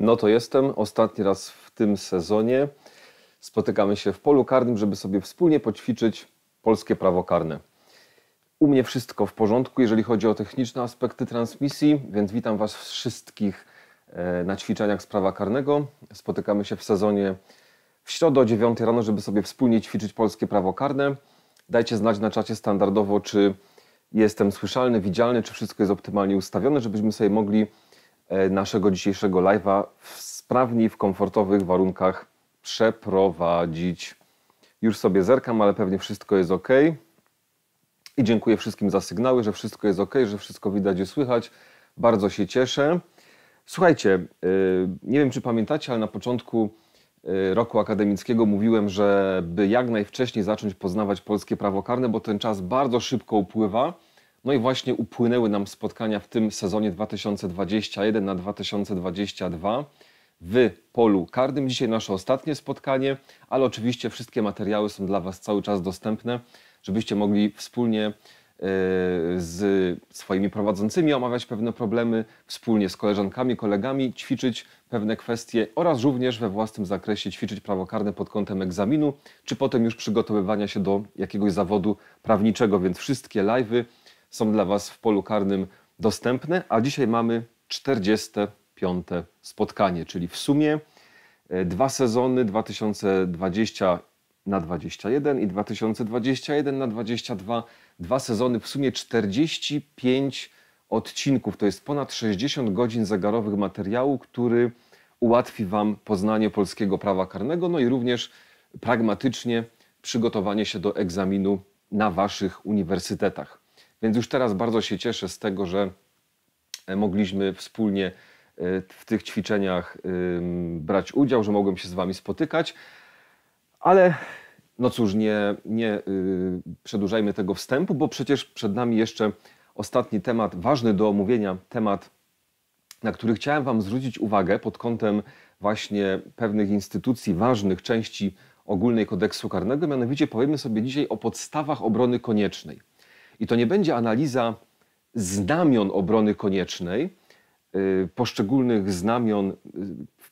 No to jestem ostatni raz w tym sezonie. Spotykamy się w polu karnym, żeby sobie wspólnie poćwiczyć polskie prawo karne. U mnie wszystko w porządku, jeżeli chodzi o techniczne aspekty transmisji, więc witam Was wszystkich e, na ćwiczeniach z prawa karnego. Spotykamy się w sezonie w środę o 9 rano, żeby sobie wspólnie ćwiczyć polskie prawo karne. Dajcie znać na czacie standardowo, czy jestem słyszalny, widzialny, czy wszystko jest optymalnie ustawione, żebyśmy sobie mogli E, naszego dzisiejszego live'a w sprawni, w komfortowych warunkach przeprowadzić. Już sobie zerkam, ale pewnie wszystko jest ok. I dziękuję wszystkim za sygnały, że wszystko jest ok, że wszystko widać i słychać. Bardzo się cieszę. Słuchajcie, e, nie wiem czy pamiętacie, ale na początku e, roku akademickiego mówiłem, że by jak najwcześniej zacząć poznawać polskie prawo karne, bo ten czas bardzo szybko upływa no i właśnie upłynęły nam spotkania w tym sezonie 2021 na 2022 w polu karnym. Dzisiaj nasze ostatnie spotkanie, ale oczywiście wszystkie materiały są dla Was cały czas dostępne, żebyście mogli wspólnie e, z swoimi prowadzącymi omawiać pewne problemy, wspólnie z koleżankami, kolegami, ćwiczyć pewne kwestie oraz również we własnym zakresie ćwiczyć prawo karne pod kątem egzaminu, czy potem już przygotowywania się do jakiegoś zawodu prawniczego. Więc wszystkie live'y są dla Was w polu karnym dostępne, a dzisiaj mamy 45. spotkanie, czyli w sumie e, dwa sezony 2020 na 21 i 2021 na 22. Dwa sezony, w sumie 45 odcinków. To jest ponad 60 godzin zegarowych materiału, który ułatwi Wam poznanie polskiego prawa karnego, no i również pragmatycznie przygotowanie się do egzaminu na Waszych uniwersytetach. Więc już teraz bardzo się cieszę z tego, że e, mogliśmy wspólnie e, w tych ćwiczeniach brać udział, że mogłem się z Wami spotykać. Ale no cóż, nie, nie y, przedłużajmy tego wstępu, bo przecież przed nami jeszcze ostatni temat, ważny do omówienia, temat, na który chciałem Wam zwrócić uwagę pod kątem właśnie pewnych instytucji, ważnych części ogólnej kodeksu karnego. Mianowicie powiemy sobie dzisiaj o podstawach obrony koniecznej. I to nie będzie analiza znamion obrony koniecznej, y, poszczególnych znamion y,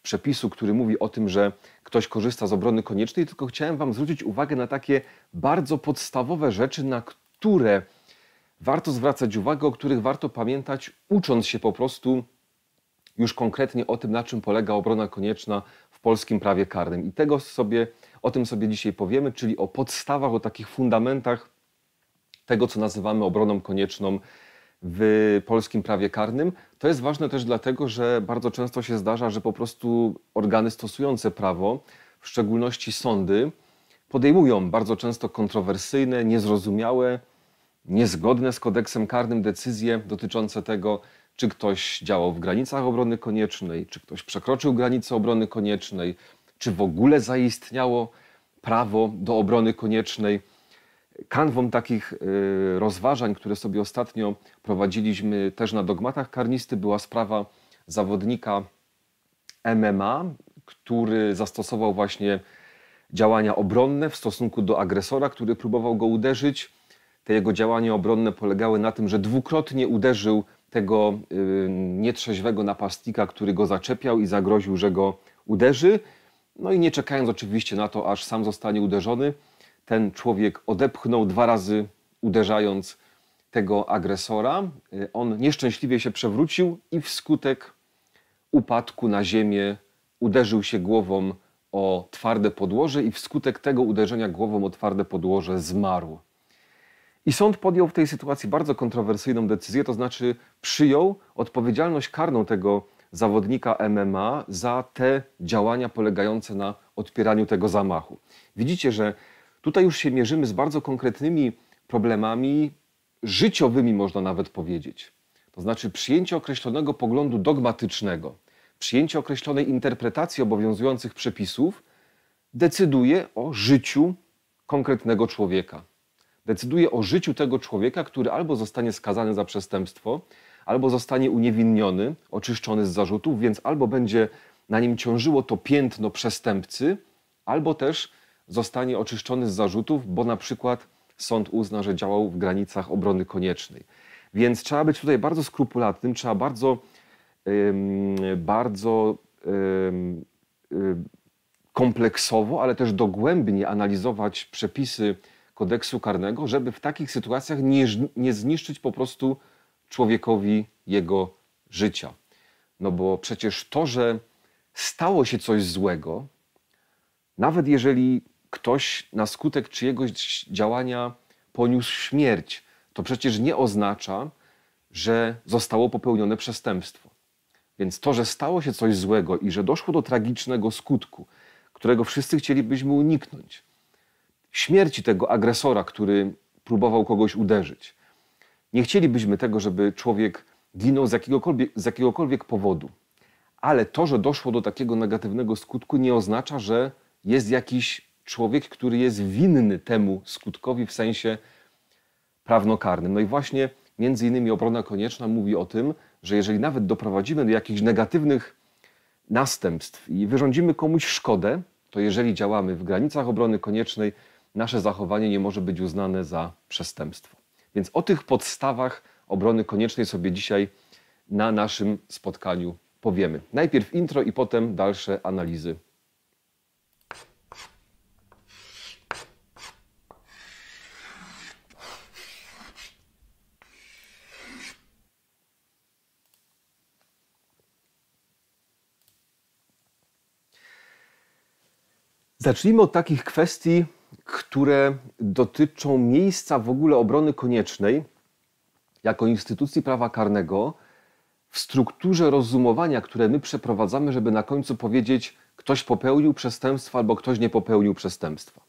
przepisu, który mówi o tym, że ktoś korzysta z obrony koniecznej, tylko chciałem Wam zwrócić uwagę na takie bardzo podstawowe rzeczy, na które warto zwracać uwagę, o których warto pamiętać, ucząc się po prostu już konkretnie o tym, na czym polega obrona konieczna w polskim prawie karnym. I tego sobie, o tym sobie dzisiaj powiemy, czyli o podstawach, o takich fundamentach tego, co nazywamy obroną konieczną w polskim prawie karnym. To jest ważne też dlatego, że bardzo często się zdarza, że po prostu organy stosujące prawo, w szczególności sądy, podejmują bardzo często kontrowersyjne, niezrozumiałe, niezgodne z kodeksem karnym decyzje dotyczące tego, czy ktoś działał w granicach obrony koniecznej, czy ktoś przekroczył granicę obrony koniecznej, czy w ogóle zaistniało prawo do obrony koniecznej kanwą takich y, rozważań, które sobie ostatnio prowadziliśmy też na dogmatach karnisty, była sprawa zawodnika MMA, który zastosował właśnie działania obronne w stosunku do agresora, który próbował go uderzyć. Te jego działania obronne polegały na tym, że dwukrotnie uderzył tego y, nietrzeźwego napastnika, który go zaczepiał i zagroził, że go uderzy. No i nie czekając oczywiście na to, aż sam zostanie uderzony, ten człowiek odepchnął dwa razy, uderzając tego agresora. Y, on nieszczęśliwie się przewrócił i wskutek upadku na ziemię uderzył się głową o twarde podłoże i wskutek tego uderzenia głową o twarde podłoże zmarł. I sąd podjął w tej sytuacji bardzo kontrowersyjną decyzję, to znaczy przyjął odpowiedzialność karną tego zawodnika MMA za te działania polegające na odpieraniu tego zamachu. Widzicie, że Tutaj już się mierzymy z bardzo konkretnymi problemami życiowymi, można nawet powiedzieć. To znaczy przyjęcie określonego poglądu dogmatycznego, przyjęcie określonej interpretacji obowiązujących przepisów decyduje o życiu konkretnego człowieka. Decyduje o życiu tego człowieka, który albo zostanie skazany za przestępstwo, albo zostanie uniewinniony, oczyszczony z zarzutów, więc albo będzie na nim ciążyło to piętno przestępcy, albo też zostanie oczyszczony z zarzutów, bo na przykład sąd uzna, że działał w granicach obrony koniecznej. Więc trzeba być tutaj bardzo skrupulatnym, trzeba bardzo, bardzo y, kompleksowo, ale też dogłębnie analizować przepisy kodeksu karnego, żeby w takich sytuacjach nie, nie zniszczyć po prostu człowiekowi jego życia. No bo przecież to, że stało się coś złego, nawet jeżeli ktoś na skutek czyjegoś działania poniósł śmierć, to przecież nie oznacza, że zostało popełnione przestępstwo. Więc to, że stało się coś złego i że doszło do tragicznego skutku, którego wszyscy chcielibyśmy uniknąć, śmierci tego agresora, który próbował kogoś uderzyć. Nie chcielibyśmy tego, żeby człowiek ginął z jakiegokolwiek, z jakiegokolwiek powodu. Ale to, że doszło do takiego negatywnego skutku, nie oznacza, że jest jakiś człowiek, który jest winny temu skutkowi w sensie prawnokarnym. No i właśnie między innymi obrona konieczna mówi o tym, że jeżeli nawet doprowadzimy do jakichś negatywnych następstw i wyrządzimy komuś szkodę, to jeżeli działamy w granicach obrony koniecznej, nasze zachowanie nie może być uznane za przestępstwo. Więc o tych podstawach obrony koniecznej sobie dzisiaj na naszym spotkaniu powiemy. Najpierw intro i potem dalsze analizy Zacznijmy od takich kwestii, które dotyczą miejsca w ogóle obrony koniecznej jako instytucji prawa karnego w strukturze rozumowania, które my przeprowadzamy, żeby na końcu powiedzieć, ktoś popełnił przestępstwo albo ktoś nie popełnił przestępstwa.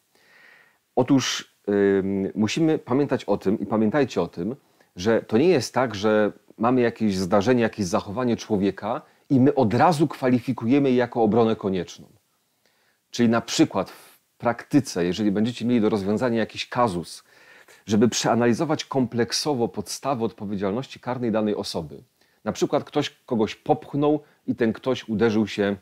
Otóż yy, musimy pamiętać o tym i pamiętajcie o tym, że to nie jest tak, że mamy jakieś zdarzenie, jakieś zachowanie człowieka i my od razu kwalifikujemy je jako obronę konieczną. Czyli na przykład w praktyce, jeżeli będziecie mieli do rozwiązania jakiś kazus, żeby przeanalizować kompleksowo podstawę odpowiedzialności karnej danej osoby. Na przykład ktoś kogoś popchnął i ten ktoś uderzył się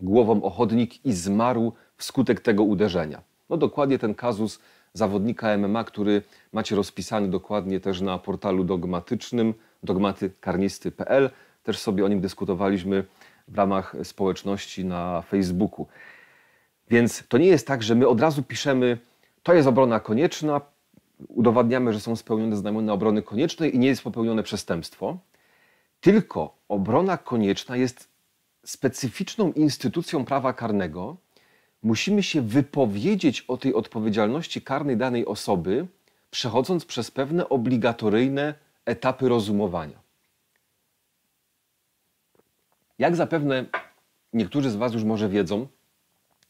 głową o chodnik i zmarł wskutek tego uderzenia. No dokładnie ten kazus zawodnika MMA, który macie rozpisany dokładnie też na portalu dogmatycznym dogmatykarnisty.pl. Też sobie o nim dyskutowaliśmy w ramach społeczności na Facebooku. Więc to nie jest tak, że my od razu piszemy, to jest obrona konieczna, udowadniamy, że są spełnione znamiona obrony koniecznej i nie jest popełnione przestępstwo. Tylko obrona konieczna jest specyficzną instytucją prawa karnego. Musimy się wypowiedzieć o tej odpowiedzialności karnej danej osoby, przechodząc przez pewne obligatoryjne etapy rozumowania. Jak zapewne niektórzy z Was już może wiedzą,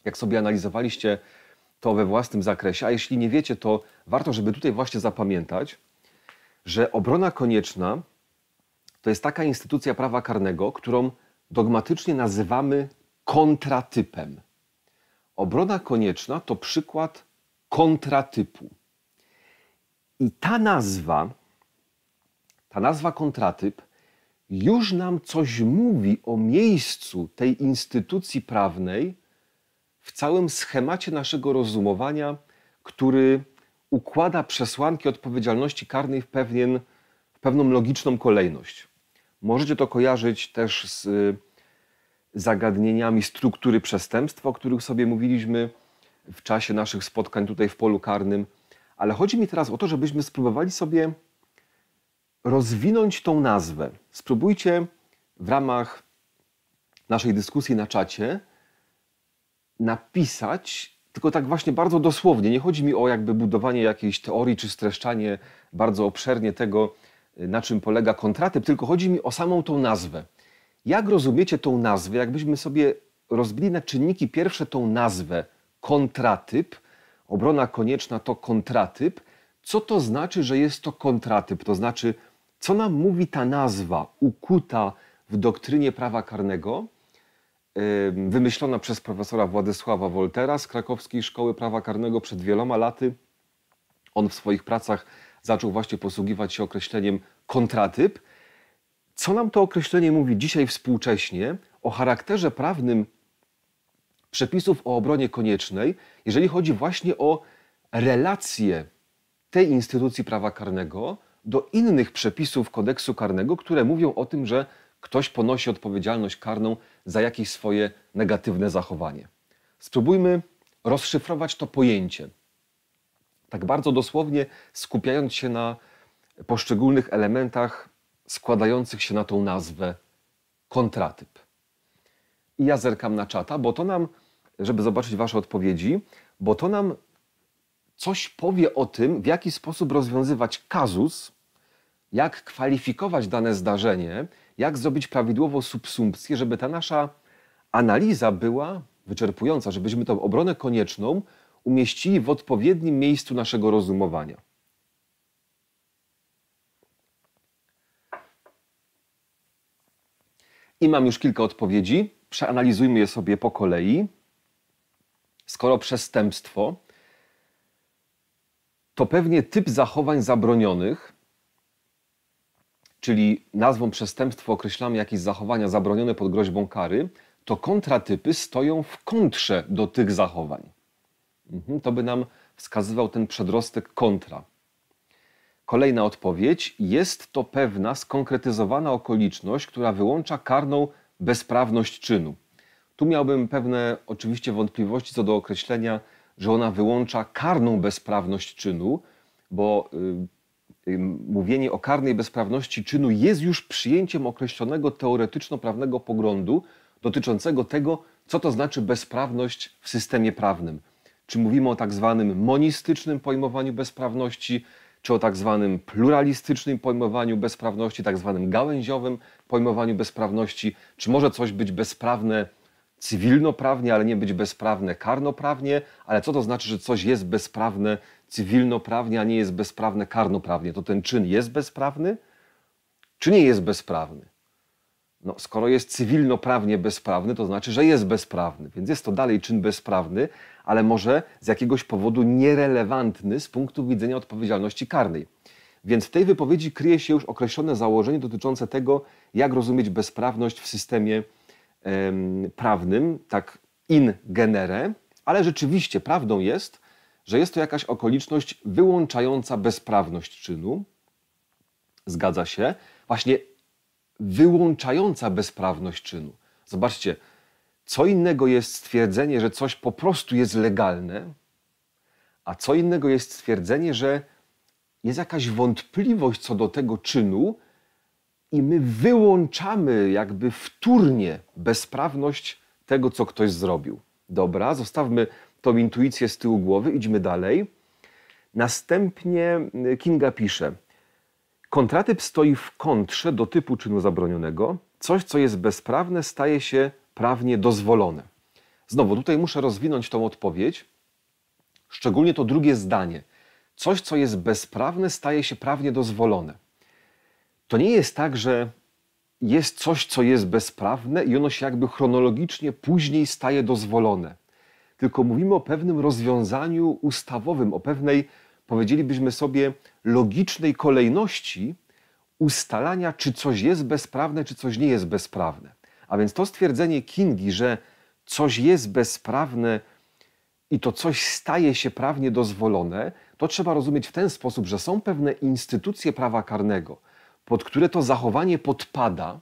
jak sobie analizowaliście to we własnym zakresie, a jeśli nie wiecie, to warto, żeby tutaj właśnie zapamiętać, że obrona konieczna to jest taka instytucja prawa karnego, którą dogmatycznie nazywamy kontratypem. Obrona konieczna to przykład kontratypu. I ta nazwa, ta nazwa kontratyp, już nam coś mówi o miejscu tej instytucji prawnej w całym schemacie naszego rozumowania, który układa przesłanki odpowiedzialności karnej w, pewien, w pewną logiczną kolejność. Możecie to kojarzyć też z y, zagadnieniami struktury przestępstwa, o których sobie mówiliśmy w czasie naszych spotkań tutaj w polu karnym. Ale chodzi mi teraz o to, żebyśmy spróbowali sobie rozwinąć tą nazwę. Spróbujcie w ramach naszej dyskusji na czacie napisać, tylko tak właśnie bardzo dosłownie. Nie chodzi mi o jakby budowanie jakiejś teorii czy streszczanie bardzo obszernie tego, y, na czym polega kontratyp, tylko chodzi mi o samą tą nazwę. Jak rozumiecie tą nazwę? Jakbyśmy sobie rozbili na czynniki pierwsze tą nazwę kontratyp, obrona konieczna to kontratyp. Co to znaczy, że jest to kontratyp? To znaczy, co nam mówi ta nazwa ukuta w doktrynie prawa karnego? wymyślona przez profesora Władysława Woltera z krakowskiej szkoły prawa karnego przed wieloma laty. On w swoich pracach zaczął właśnie posługiwać się określeniem kontratyp. Co nam to określenie mówi dzisiaj współcześnie o charakterze prawnym przepisów o obronie koniecznej, jeżeli chodzi właśnie o relacje tej instytucji prawa karnego do innych przepisów kodeksu karnego, które mówią o tym, że ktoś ponosi odpowiedzialność karną za jakieś swoje negatywne zachowanie. Spróbujmy rozszyfrować to pojęcie. Tak bardzo dosłownie skupiając się na poszczególnych elementach składających się na tą nazwę kontratyp. I ja zerkam na czata, bo to nam, żeby zobaczyć Wasze odpowiedzi, bo to nam coś powie o tym, w jaki sposób rozwiązywać kazus, jak kwalifikować dane zdarzenie, jak zrobić prawidłowo subsumpcję, żeby ta nasza analiza była wyczerpująca, żebyśmy tą obronę konieczną umieścili w odpowiednim miejscu naszego rozumowania. I mam już kilka odpowiedzi. Przeanalizujmy je sobie po kolei. Skoro przestępstwo, to pewnie typ zachowań zabronionych czyli nazwą przestępstwo określamy jakieś zachowania zabronione pod groźbą kary, to kontratypy stoją w kontrze do tych zachowań. Mhm, to by nam wskazywał ten przedrostek kontra. Kolejna odpowiedź. Jest to pewna skonkretyzowana okoliczność, która wyłącza karną bezprawność czynu. Tu miałbym pewne oczywiście wątpliwości co do określenia, że ona wyłącza karną bezprawność czynu, bo y, mówienie o karnej bezprawności czynu jest już przyjęciem określonego teoretyczno-prawnego poglądu dotyczącego tego, co to znaczy bezprawność w systemie prawnym. Czy mówimy o tak zwanym monistycznym pojmowaniu bezprawności, czy o tak zwanym pluralistycznym pojmowaniu bezprawności, tak zwanym gałęziowym pojmowaniu bezprawności, czy może coś być bezprawne cywilnoprawnie, ale nie być bezprawne karnoprawnie. Ale co to znaczy, że coś jest bezprawne cywilnoprawnie, a nie jest bezprawne karnoprawnie? To ten czyn jest bezprawny, czy nie jest bezprawny? No, skoro jest cywilnoprawnie bezprawny, to znaczy, że jest bezprawny, więc jest to dalej czyn bezprawny, ale może z jakiegoś powodu nierelewantny z punktu widzenia odpowiedzialności karnej. Więc w tej wypowiedzi kryje się już określone założenie dotyczące tego, jak rozumieć bezprawność w systemie prawnym, tak in genere, ale rzeczywiście prawdą jest, że jest to jakaś okoliczność wyłączająca bezprawność czynu. Zgadza się. Właśnie wyłączająca bezprawność czynu. Zobaczcie, co innego jest stwierdzenie, że coś po prostu jest legalne, a co innego jest stwierdzenie, że jest jakaś wątpliwość co do tego czynu, i my wyłączamy jakby wtórnie bezprawność tego, co ktoś zrobił. Dobra, zostawmy tą intuicję z tyłu głowy, idźmy dalej. Następnie y, Kinga pisze: Kontratyp stoi w kontrze do typu czynu zabronionego. Coś, co jest bezprawne, staje się prawnie dozwolone. Znowu, tutaj muszę rozwinąć tą odpowiedź, szczególnie to drugie zdanie. Coś, co jest bezprawne, staje się prawnie dozwolone to nie jest tak, że jest coś, co jest bezprawne i ono się jakby chronologicznie później staje dozwolone. Tylko mówimy o pewnym rozwiązaniu ustawowym, o pewnej, powiedzielibyśmy sobie, logicznej kolejności ustalania, czy coś jest bezprawne, czy coś nie jest bezprawne. A więc to stwierdzenie Kingi, że coś jest bezprawne i to coś staje się prawnie dozwolone, to trzeba rozumieć w ten sposób, że są pewne instytucje prawa karnego, pod które to zachowanie podpada,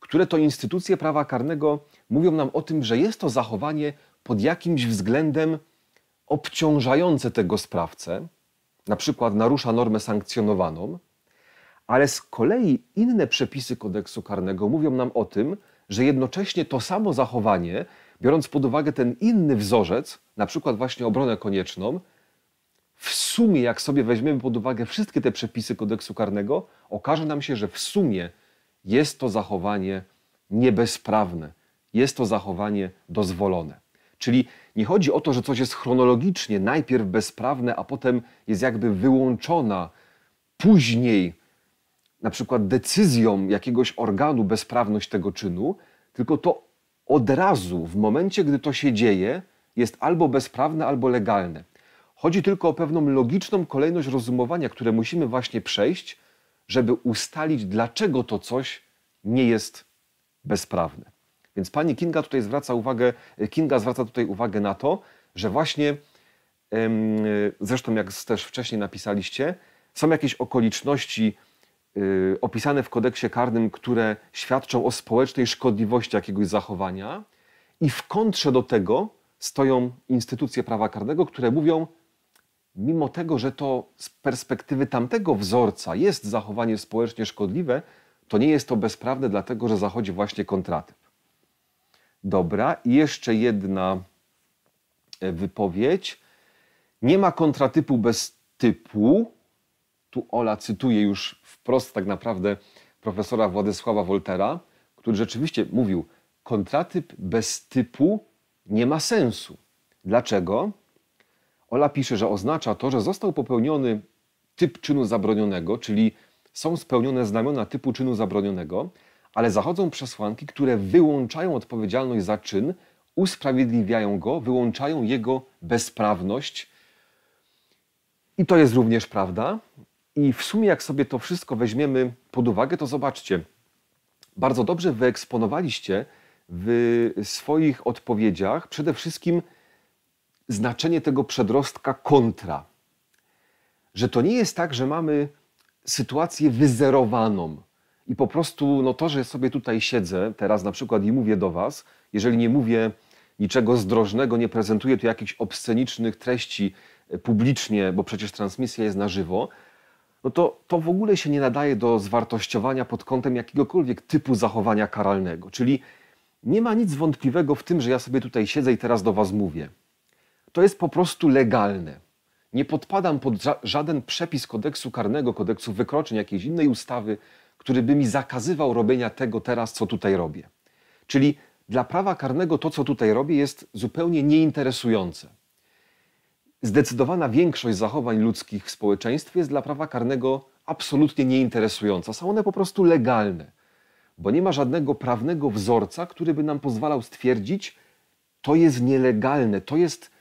które to instytucje prawa karnego mówią nam o tym, że jest to zachowanie pod jakimś względem obciążające tego sprawcę, na przykład narusza normę sankcjonowaną, ale z kolei inne przepisy kodeksu karnego mówią nam o tym, że jednocześnie to samo zachowanie, biorąc pod uwagę ten inny wzorzec, na przykład właśnie obronę konieczną, w sumie, jak sobie weźmiemy pod uwagę wszystkie te przepisy kodeksu karnego, okaże nam się, że w sumie jest to zachowanie niebezprawne, jest to zachowanie dozwolone. Czyli nie chodzi o to, że coś jest chronologicznie najpierw bezprawne, a potem jest jakby wyłączona później, na przykład decyzją jakiegoś organu, bezprawność tego czynu, tylko to od razu, w momencie, gdy to się dzieje, jest albo bezprawne, albo legalne. Chodzi tylko o pewną logiczną kolejność rozumowania, które musimy właśnie przejść, żeby ustalić, dlaczego to coś nie jest bezprawne. Więc pani Kinga tutaj zwraca uwagę, Kinga zwraca tutaj uwagę na to, że właśnie, zresztą jak też wcześniej napisaliście, są jakieś okoliczności y, opisane w kodeksie karnym, które świadczą o społecznej szkodliwości jakiegoś zachowania i w kontrze do tego stoją instytucje prawa karnego, które mówią, mimo tego, że to z perspektywy tamtego wzorca jest zachowanie społecznie szkodliwe, to nie jest to bezprawne, dlatego że zachodzi właśnie kontratyp. Dobra, i jeszcze jedna e, wypowiedź. Nie ma kontratypu bez typu. Tu Ola cytuje już wprost tak naprawdę profesora Władysława Woltera, który rzeczywiście mówił, kontratyp bez typu nie ma sensu. Dlaczego? Ola pisze, że oznacza to, że został popełniony typ czynu zabronionego, czyli są spełnione znamiona typu czynu zabronionego, ale zachodzą przesłanki, które wyłączają odpowiedzialność za czyn, usprawiedliwiają go, wyłączają jego bezprawność. I to jest również prawda. I w sumie, jak sobie to wszystko weźmiemy pod uwagę, to zobaczcie, bardzo dobrze wyeksponowaliście w swoich odpowiedziach przede wszystkim znaczenie tego przedrostka kontra. Że to nie jest tak, że mamy sytuację wyzerowaną i po prostu no to, że sobie tutaj siedzę teraz na przykład i mówię do Was, jeżeli nie mówię niczego zdrożnego, nie prezentuję tu jakichś obscenicznych treści e, publicznie, bo przecież transmisja jest na żywo, no to to w ogóle się nie nadaje do zwartościowania pod kątem jakiegokolwiek typu zachowania karalnego. Czyli nie ma nic wątpliwego w tym, że ja sobie tutaj siedzę i teraz do Was mówię to jest po prostu legalne. Nie podpadam pod ża żaden przepis kodeksu karnego, kodeksu wykroczeń, jakiejś innej ustawy, który by mi zakazywał robienia tego teraz, co tutaj robię. Czyli dla prawa karnego to, co tutaj robię, jest zupełnie nieinteresujące. Zdecydowana większość zachowań ludzkich w społeczeństwie jest dla prawa karnego absolutnie nieinteresująca. Są one po prostu legalne, bo nie ma żadnego prawnego wzorca, który by nam pozwalał stwierdzić, to jest nielegalne, to jest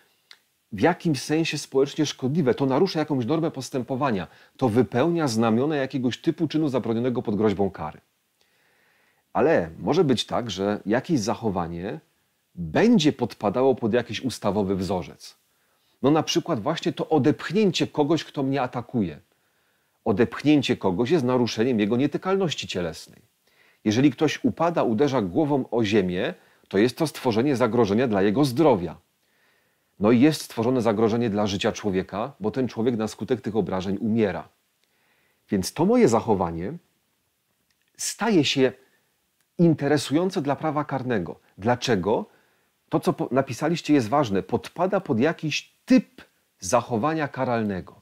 w jakimś sensie społecznie szkodliwe, to narusza jakąś normę postępowania, to wypełnia znamiona jakiegoś typu czynu zabronionego pod groźbą kary. Ale może być tak, że jakieś zachowanie będzie podpadało pod jakiś ustawowy wzorzec. No na przykład właśnie to odepchnięcie kogoś, kto mnie atakuje. Odepchnięcie kogoś jest naruszeniem jego nietykalności cielesnej. Jeżeli ktoś upada, uderza głową o ziemię, to jest to stworzenie zagrożenia dla jego zdrowia. No i jest stworzone zagrożenie dla życia człowieka, bo ten człowiek na skutek tych obrażeń umiera. Więc to moje zachowanie staje się interesujące dla prawa karnego. Dlaczego? To, co napisaliście, jest ważne. Podpada pod jakiś typ zachowania karalnego,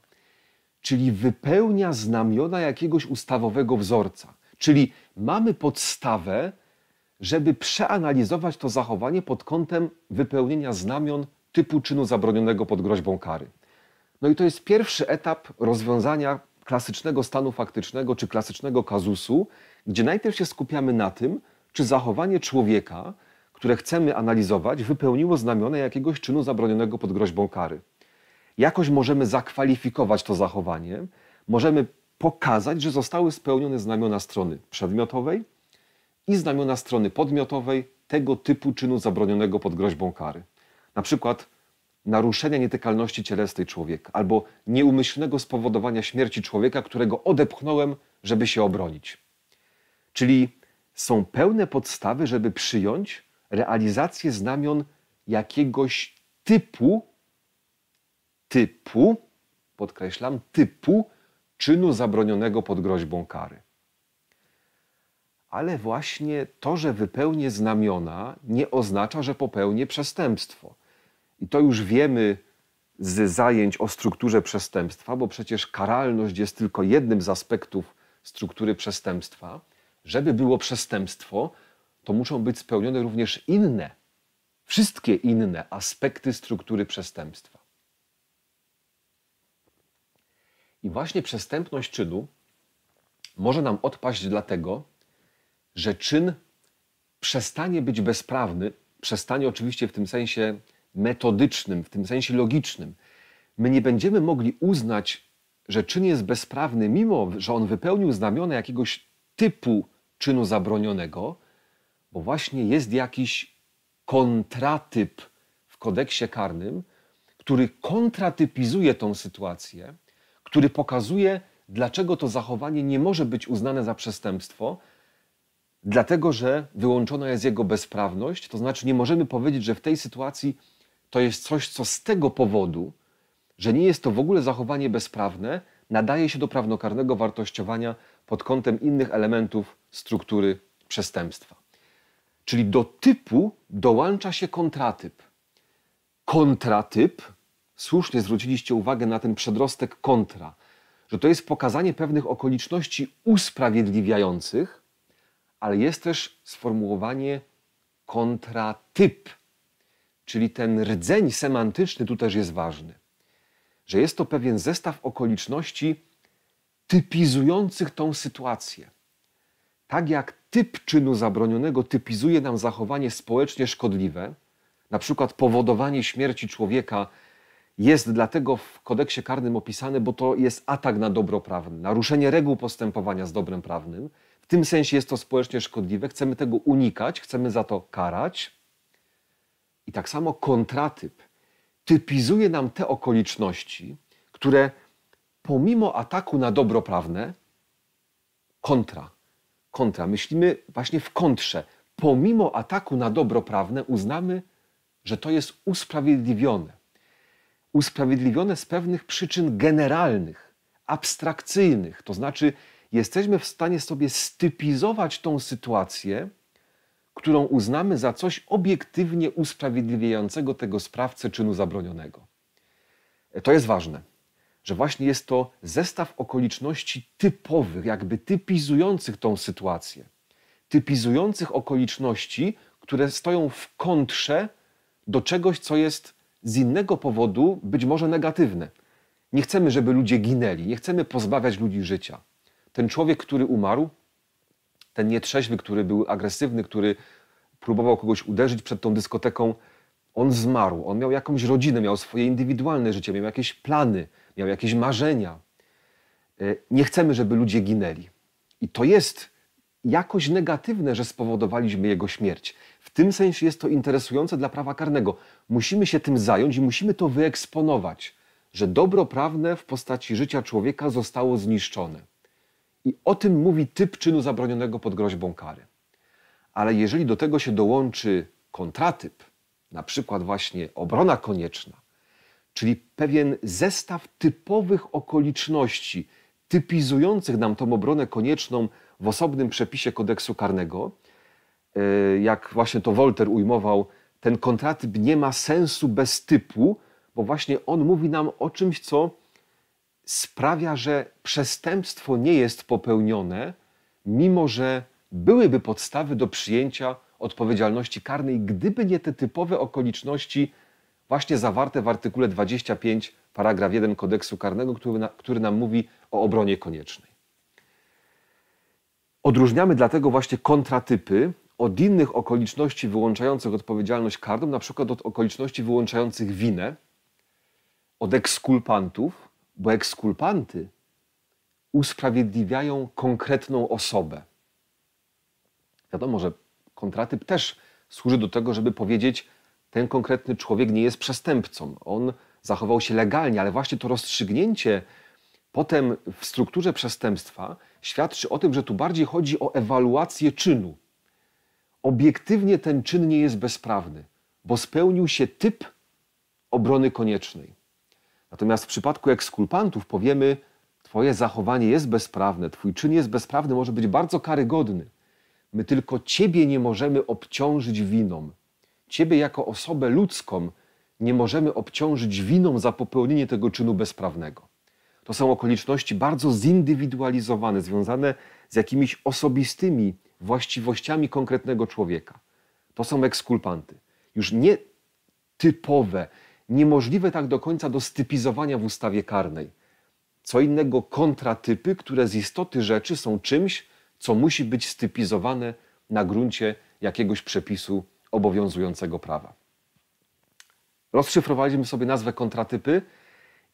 czyli wypełnia znamiona jakiegoś ustawowego wzorca. Czyli mamy podstawę, żeby przeanalizować to zachowanie pod kątem wypełnienia znamion typu czynu zabronionego pod groźbą kary. No i to jest pierwszy etap rozwiązania klasycznego stanu faktycznego czy klasycznego kazusu, gdzie najpierw się skupiamy na tym, czy zachowanie człowieka, które chcemy analizować, wypełniło znamiona jakiegoś czynu zabronionego pod groźbą kary. Jakoś możemy zakwalifikować to zachowanie, możemy pokazać, że zostały spełnione znamiona strony przedmiotowej i znamiona strony podmiotowej tego typu czynu zabronionego pod groźbą kary. Na przykład naruszenia nietykalności cielesnej człowieka albo nieumyślnego spowodowania śmierci człowieka, którego odepchnąłem, żeby się obronić. Czyli są pełne podstawy, żeby przyjąć realizację znamion jakiegoś typu, typu, podkreślam, typu czynu zabronionego pod groźbą kary. Ale właśnie to, że wypełnię znamiona, nie oznacza, że popełnię przestępstwo – i to już wiemy z zajęć o strukturze przestępstwa, bo przecież karalność jest tylko jednym z aspektów struktury przestępstwa. Żeby było przestępstwo, to muszą być spełnione również inne, wszystkie inne aspekty struktury przestępstwa. I właśnie przestępność czynu może nam odpaść dlatego, że czyn przestanie być bezprawny, przestanie oczywiście w tym sensie metodycznym, w tym sensie logicznym, my nie będziemy mogli uznać, że czyn jest bezprawny, mimo że on wypełnił znamiona jakiegoś typu czynu zabronionego, bo właśnie jest jakiś kontratyp w kodeksie karnym, który kontratypizuje tą sytuację, który pokazuje, dlaczego to zachowanie nie może być uznane za przestępstwo, dlatego że wyłączona jest jego bezprawność, to znaczy nie możemy powiedzieć, że w tej sytuacji to jest coś, co z tego powodu, że nie jest to w ogóle zachowanie bezprawne, nadaje się do prawnokarnego wartościowania pod kątem innych elementów struktury przestępstwa. Czyli do typu dołącza się kontratyp. Kontratyp, słusznie zwróciliście uwagę na ten przedrostek kontra, że to jest pokazanie pewnych okoliczności usprawiedliwiających, ale jest też sformułowanie kontratyp Czyli ten rdzeń semantyczny tu też jest ważny, że jest to pewien zestaw okoliczności typizujących tą sytuację. Tak jak typ czynu zabronionego typizuje nam zachowanie społecznie szkodliwe, na przykład powodowanie śmierci człowieka jest dlatego w kodeksie karnym opisane, bo to jest atak na dobro prawne, naruszenie reguł postępowania z dobrem prawnym. W tym sensie jest to społecznie szkodliwe, chcemy tego unikać, chcemy za to karać. I tak samo kontratyp typizuje nam te okoliczności, które pomimo ataku na dobro prawne, kontra, kontra, myślimy właśnie w kontrze. Pomimo ataku na dobro prawne uznamy, że to jest usprawiedliwione. Usprawiedliwione z pewnych przyczyn generalnych, abstrakcyjnych, to znaczy jesteśmy w stanie sobie stypizować tą sytuację, którą uznamy za coś obiektywnie usprawiedliwiającego tego sprawcę czynu zabronionego. To jest ważne, że właśnie jest to zestaw okoliczności typowych, jakby typizujących tą sytuację, typizujących okoliczności, które stoją w kontrze do czegoś, co jest z innego powodu być może negatywne. Nie chcemy, żeby ludzie ginęli, nie chcemy pozbawiać ludzi życia. Ten człowiek, który umarł, ten nietrzeźwy, który był agresywny, który próbował kogoś uderzyć przed tą dyskoteką, on zmarł. On miał jakąś rodzinę, miał swoje indywidualne życie, miał jakieś plany, miał jakieś marzenia. E, nie chcemy, żeby ludzie ginęli. I to jest jakoś negatywne, że spowodowaliśmy jego śmierć. W tym sensie jest to interesujące dla prawa karnego. Musimy się tym zająć i musimy to wyeksponować, że dobro prawne w postaci życia człowieka zostało zniszczone. I o tym mówi typ czynu zabronionego pod groźbą kary. Ale jeżeli do tego się dołączy kontratyp, na przykład właśnie obrona konieczna, czyli pewien zestaw typowych okoliczności typizujących nam tą obronę konieczną w osobnym przepisie kodeksu karnego, e, jak właśnie to Wolter ujmował, ten kontratyp nie ma sensu bez typu, bo właśnie on mówi nam o czymś, co sprawia, że przestępstwo nie jest popełnione, mimo że byłyby podstawy do przyjęcia odpowiedzialności karnej, gdyby nie te typowe okoliczności właśnie zawarte w artykule 25 paragraf 1 kodeksu karnego, który, na, który nam mówi o obronie koniecznej. Odróżniamy dlatego właśnie kontratypy od innych okoliczności wyłączających odpowiedzialność karną, na przykład od okoliczności wyłączających winę, od ekskulpantów, bo ekskulpanty usprawiedliwiają konkretną osobę. Wiadomo, że kontratyp też służy do tego, żeby powiedzieć, ten konkretny człowiek nie jest przestępcą, on zachował się legalnie, ale właśnie to rozstrzygnięcie potem w strukturze przestępstwa świadczy o tym, że tu bardziej chodzi o ewaluację czynu. Obiektywnie ten czyn nie jest bezprawny, bo spełnił się typ obrony koniecznej. Natomiast w przypadku ekskulpantów powiemy, Twoje zachowanie jest bezprawne, Twój czyn jest bezprawny, może być bardzo karygodny. My tylko Ciebie nie możemy obciążyć winą. Ciebie jako osobę ludzką nie możemy obciążyć winą za popełnienie tego czynu bezprawnego. To są okoliczności bardzo zindywidualizowane, związane z jakimiś osobistymi właściwościami konkretnego człowieka. To są ekskulpanty. Już nie typowe, niemożliwe tak do końca do stypizowania w ustawie karnej. Co innego kontratypy, które z istoty rzeczy są czymś, co musi być stypizowane na gruncie jakiegoś przepisu obowiązującego prawa. Rozszyfrowaliśmy sobie nazwę kontratypy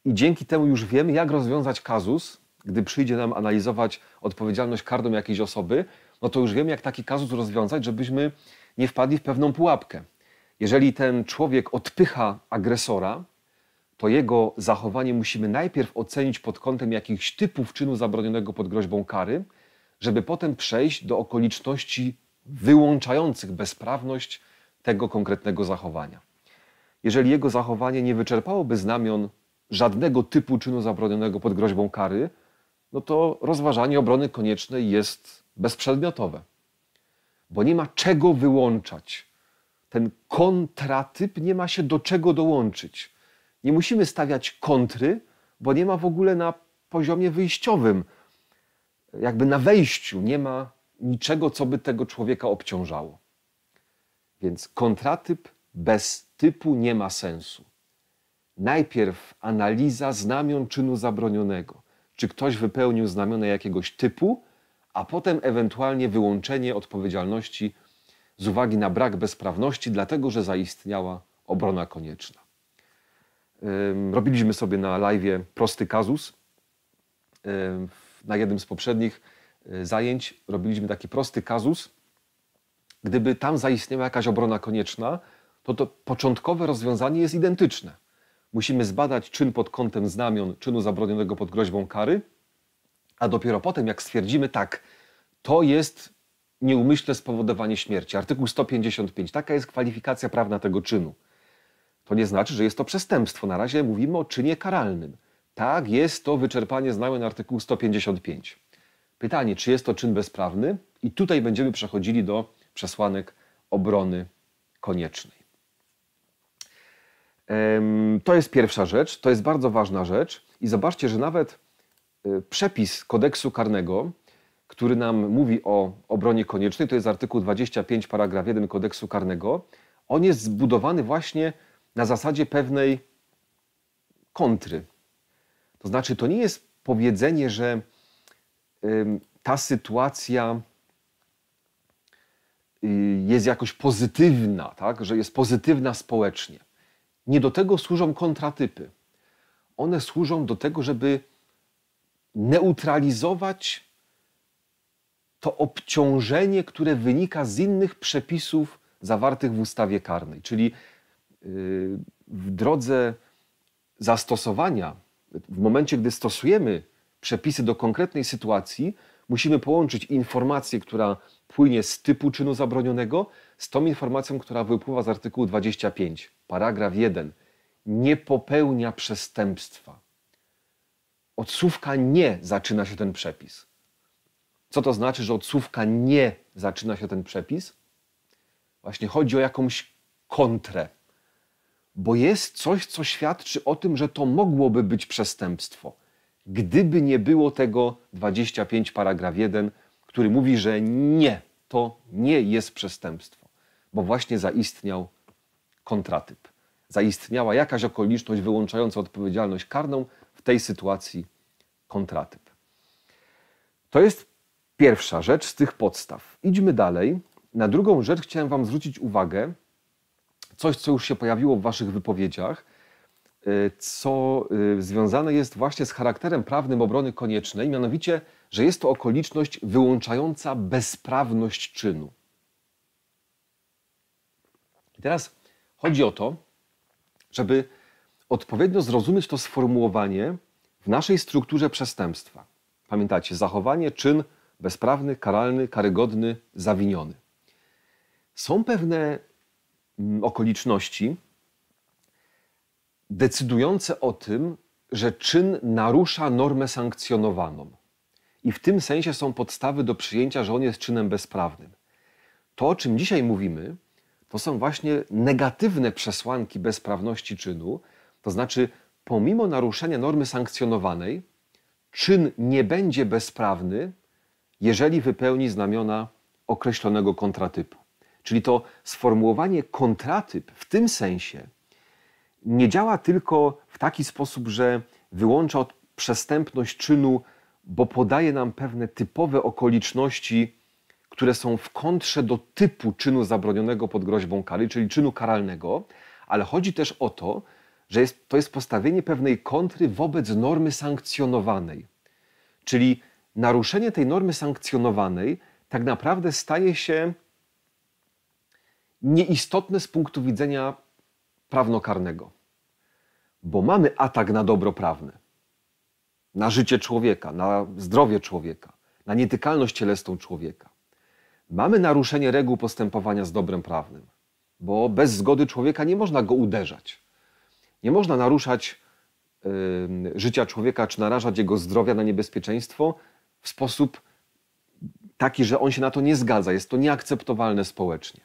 i dzięki temu już wiemy, jak rozwiązać kazus, gdy przyjdzie nam analizować odpowiedzialność karną jakiejś osoby, no to już wiemy, jak taki kazus rozwiązać, żebyśmy nie wpadli w pewną pułapkę. Jeżeli ten człowiek odpycha agresora, to jego zachowanie musimy najpierw ocenić pod kątem jakichś typów czynu zabronionego pod groźbą kary, żeby potem przejść do okoliczności wyłączających bezprawność tego konkretnego zachowania. Jeżeli jego zachowanie nie wyczerpałoby znamion żadnego typu czynu zabronionego pod groźbą kary, no to rozważanie obrony koniecznej jest bezprzedmiotowe, bo nie ma czego wyłączać ten kontratyp nie ma się do czego dołączyć. Nie musimy stawiać kontry, bo nie ma w ogóle na poziomie wyjściowym, jakby na wejściu, nie ma niczego, co by tego człowieka obciążało. Więc kontratyp bez typu nie ma sensu. Najpierw analiza znamion czynu zabronionego. Czy ktoś wypełnił znamiona jakiegoś typu, a potem ewentualnie wyłączenie odpowiedzialności z uwagi na brak bezprawności, dlatego że zaistniała obrona konieczna. Robiliśmy sobie na live prosty kazus. Na jednym z poprzednich y, zajęć robiliśmy taki prosty kazus. Gdyby tam zaistniała jakaś obrona konieczna, to to początkowe rozwiązanie jest identyczne. Musimy zbadać czyn pod kątem znamion czynu zabronionego pod groźbą kary, a dopiero potem, jak stwierdzimy, tak, to jest nieumyślne spowodowanie śmierci. Artykuł 155. Taka jest kwalifikacja prawna tego czynu. To nie znaczy, że jest to przestępstwo. Na razie mówimy o czynie karalnym. Tak, jest to wyczerpanie na artykuł 155. Pytanie, czy jest to czyn bezprawny? I tutaj będziemy przechodzili do przesłanek obrony koniecznej. To jest pierwsza rzecz, to jest bardzo ważna rzecz. I zobaczcie, że nawet e, przepis kodeksu karnego który nam mówi o obronie koniecznej, to jest artykuł 25 paragraf 1 kodeksu karnego, on jest zbudowany właśnie na zasadzie pewnej kontry. To znaczy, to nie jest powiedzenie, że ta sytuacja y, jest jakoś pozytywna, tak? że jest pozytywna społecznie. Nie do tego służą kontratypy. One służą do tego, żeby neutralizować to obciążenie, które wynika z innych przepisów zawartych w ustawie karnej. Czyli y, w drodze zastosowania, w momencie, gdy stosujemy przepisy do konkretnej sytuacji, musimy połączyć informację, która płynie z typu czynu zabronionego, z tą informacją, która wypływa z artykułu 25, paragraf 1. Nie popełnia przestępstwa. Od słówka nie zaczyna się ten przepis. Co to znaczy, że od słówka nie zaczyna się ten przepis? Właśnie chodzi o jakąś kontrę, bo jest coś, co świadczy o tym, że to mogłoby być przestępstwo, gdyby nie było tego 25 paragraf 1, który mówi, że nie, to nie jest przestępstwo, bo właśnie zaistniał kontratyp. Zaistniała jakaś okoliczność wyłączająca odpowiedzialność karną, w tej sytuacji kontratyp. To jest pierwsza rzecz z tych podstaw. Idźmy dalej. Na drugą rzecz chciałem Wam zwrócić uwagę, coś, co już się pojawiło w Waszych wypowiedziach, y, co y, związane jest właśnie z charakterem prawnym obrony koniecznej, mianowicie, że jest to okoliczność wyłączająca bezprawność czynu. I teraz chodzi o to, żeby odpowiednio zrozumieć to sformułowanie w naszej strukturze przestępstwa. Pamiętacie, zachowanie, czyn, bezprawny, karalny, karygodny, zawiniony. Są pewne mm, okoliczności decydujące o tym, że czyn narusza normę sankcjonowaną. I w tym sensie są podstawy do przyjęcia, że on jest czynem bezprawnym. To, o czym dzisiaj mówimy, to są właśnie negatywne przesłanki bezprawności czynu, to znaczy, pomimo naruszenia normy sankcjonowanej, czyn nie będzie bezprawny, jeżeli wypełni znamiona określonego kontratypu. Czyli to sformułowanie kontratyp w tym sensie nie działa tylko w taki sposób, że wyłącza od przestępność czynu, bo podaje nam pewne typowe okoliczności, które są w kontrze do typu czynu zabronionego pod groźbą kary, czyli czynu karalnego, ale chodzi też o to, że jest, to jest postawienie pewnej kontry wobec normy sankcjonowanej. Czyli naruszenie tej normy sankcjonowanej tak naprawdę staje się nieistotne z punktu widzenia prawnokarnego. Bo mamy atak na dobro prawne, na życie człowieka, na zdrowie człowieka, na nietykalność cielesną człowieka. Mamy naruszenie reguł postępowania z dobrem prawnym, bo bez zgody człowieka nie można go uderzać. Nie można naruszać życia człowieka czy narażać jego zdrowia na niebezpieczeństwo w sposób taki, że on się na to nie zgadza, jest to nieakceptowalne społecznie.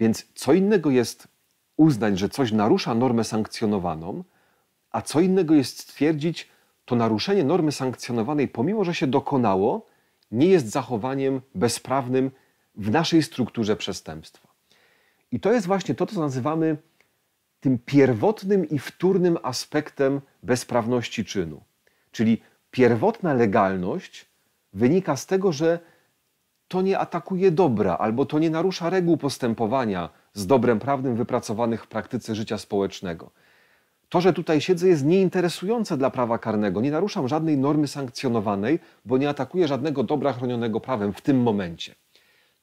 Więc co innego jest uznać, że coś narusza normę sankcjonowaną, a co innego jest stwierdzić, to naruszenie normy sankcjonowanej, pomimo że się dokonało, nie jest zachowaniem bezprawnym w naszej strukturze przestępstwa. I to jest właśnie to, co nazywamy tym pierwotnym i wtórnym aspektem bezprawności czynu. Czyli pierwotna legalność wynika z tego, że to nie atakuje dobra albo to nie narusza reguł postępowania z dobrem prawnym wypracowanych w praktyce życia społecznego. To, że tutaj siedzę, jest nieinteresujące dla prawa karnego. Nie naruszam żadnej normy sankcjonowanej, bo nie atakuję żadnego dobra chronionego prawem w tym momencie.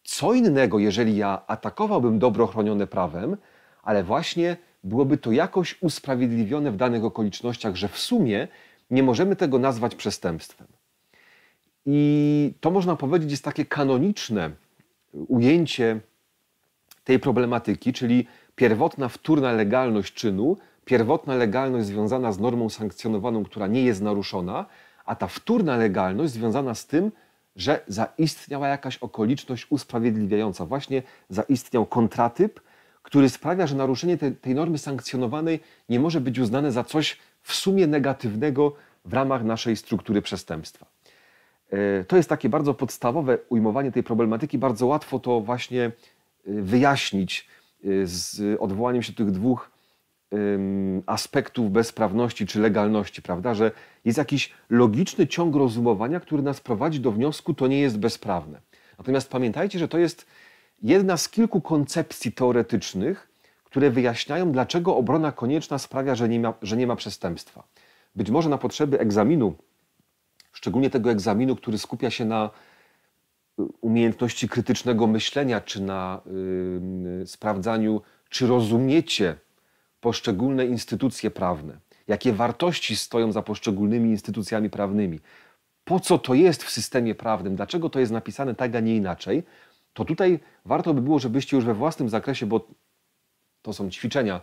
Co innego, jeżeli ja atakowałbym dobro chronione prawem, ale właśnie byłoby to jakoś usprawiedliwione w danych okolicznościach, że w sumie nie możemy tego nazwać przestępstwem. I to można powiedzieć jest takie kanoniczne ujęcie tej problematyki, czyli pierwotna wtórna legalność czynu, pierwotna legalność związana z normą sankcjonowaną, która nie jest naruszona, a ta wtórna legalność związana z tym, że zaistniała jakaś okoliczność usprawiedliwiająca, właśnie zaistniał kontratyp, który sprawia, że naruszenie te, tej normy sankcjonowanej nie może być uznane za coś w sumie negatywnego w ramach naszej struktury przestępstwa. E, to jest takie bardzo podstawowe ujmowanie tej problematyki. Bardzo łatwo to właśnie e, wyjaśnić e, z odwołaniem się do tych dwóch aspektów bezprawności czy legalności, prawda? Że jest jakiś logiczny ciąg rozumowania, który nas prowadzi do wniosku, to nie jest bezprawne. Natomiast pamiętajcie, że to jest jedna z kilku koncepcji teoretycznych, które wyjaśniają, dlaczego obrona konieczna sprawia, że nie ma, że nie ma przestępstwa. Być może na potrzeby egzaminu szczególnie tego egzaminu, który skupia się na y, umiejętności krytycznego myślenia, czy na y, sprawdzaniu, czy rozumiecie poszczególne instytucje prawne, jakie wartości stoją za poszczególnymi instytucjami prawnymi, po co to jest w systemie prawnym, dlaczego to jest napisane tak, a nie inaczej, to tutaj warto by było, żebyście już we własnym zakresie, bo to są ćwiczenia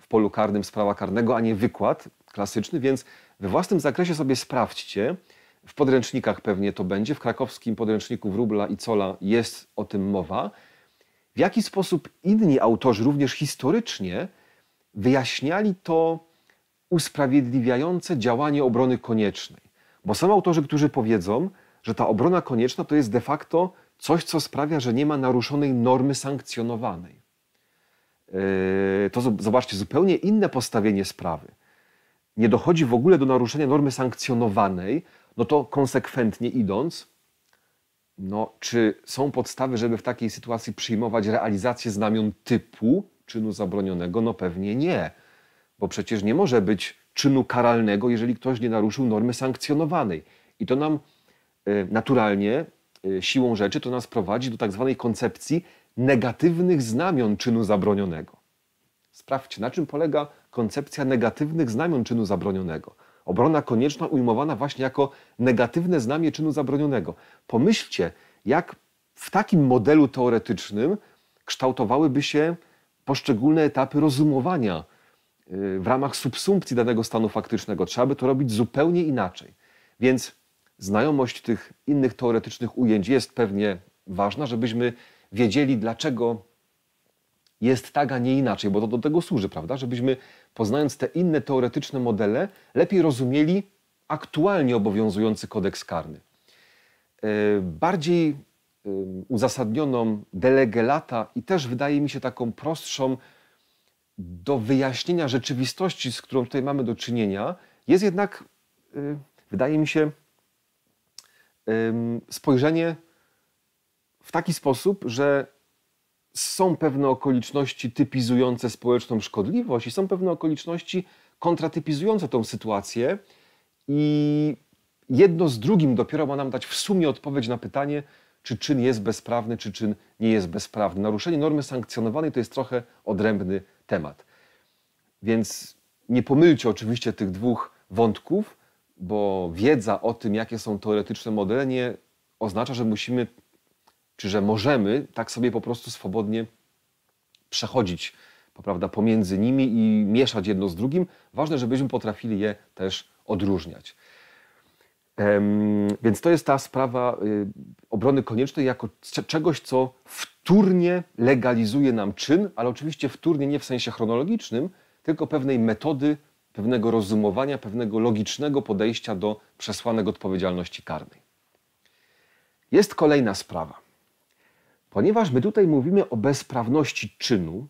w polu karnym sprawa karnego, a nie wykład klasyczny, więc we własnym zakresie sobie sprawdźcie, w podręcznikach pewnie to będzie, w krakowskim podręczniku Wróbla i Cola jest o tym mowa. W jaki sposób inni autorzy, również historycznie, wyjaśniali to usprawiedliwiające działanie obrony koniecznej. Bo są autorzy, którzy powiedzą, że ta obrona konieczna to jest de facto coś, co sprawia, że nie ma naruszonej normy sankcjonowanej. Yy, to zobaczcie, zupełnie inne postawienie sprawy. Nie dochodzi w ogóle do naruszenia normy sankcjonowanej, no to konsekwentnie idąc, no, czy są podstawy, żeby w takiej sytuacji przyjmować realizację znamion typu czynu zabronionego? No pewnie nie, bo przecież nie może być czynu karalnego, jeżeli ktoś nie naruszył normy sankcjonowanej. I to nam y, naturalnie, y, siłą rzeczy, to nas prowadzi do tak zwanej koncepcji negatywnych znamion czynu zabronionego. Sprawdźcie, na czym polega koncepcja negatywnych znamion czynu zabronionego. Obrona konieczna ujmowana właśnie jako negatywne znamie czynu zabronionego. Pomyślcie, jak w takim modelu teoretycznym kształtowałyby się poszczególne etapy rozumowania y, w ramach subsumpcji danego stanu faktycznego. Trzeba by to robić zupełnie inaczej. Więc znajomość tych innych teoretycznych ujęć jest pewnie ważna, żebyśmy wiedzieli, dlaczego jest tak, a nie inaczej, bo to do tego służy, prawda? Żebyśmy poznając te inne teoretyczne modele, lepiej rozumieli aktualnie obowiązujący kodeks karny. E, bardziej uzasadnioną delegelata i też wydaje mi się taką prostszą do wyjaśnienia rzeczywistości, z którą tutaj mamy do czynienia, jest jednak, e, wydaje mi się, spojrzenie w taki sposób, że są pewne okoliczności typizujące społeczną szkodliwość i są pewne okoliczności kontratypizujące tą sytuację i jedno z drugim dopiero ma nam dać w sumie odpowiedź na pytanie, czy czyn jest bezprawny, czy czyn nie jest bezprawny. Naruszenie normy sankcjonowanej to jest trochę odrębny temat. Więc nie pomylcie oczywiście tych dwóch wątków, bo wiedza o tym, jakie są teoretyczne modele, nie oznacza, że musimy czy że możemy tak sobie po prostu swobodnie przechodzić prawda, pomiędzy nimi i mieszać jedno z drugim. Ważne, żebyśmy potrafili je też odróżniać. Więc to jest ta sprawa y, obrony koniecznej jako czegoś, co wtórnie legalizuje nam czyn, ale oczywiście wtórnie nie w sensie chronologicznym, tylko pewnej metody, pewnego rozumowania, pewnego logicznego podejścia do przesłanek odpowiedzialności karnej. Jest kolejna sprawa. Ponieważ my tutaj mówimy o bezprawności czynu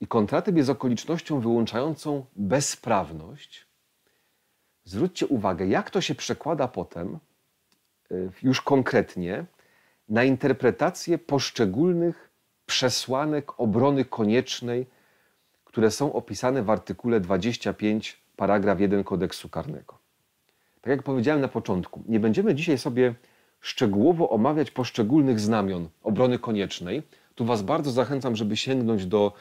i kontratyp jest okolicznością wyłączającą bezprawność, zwróćcie uwagę, jak to się przekłada potem, y, już konkretnie, na interpretację poszczególnych przesłanek obrony koniecznej, które są opisane w artykule 25, paragraf 1 kodeksu karnego. Tak jak powiedziałem na początku, nie będziemy dzisiaj sobie szczegółowo omawiać poszczególnych znamion obrony koniecznej. Tu Was bardzo zachęcam, żeby sięgnąć do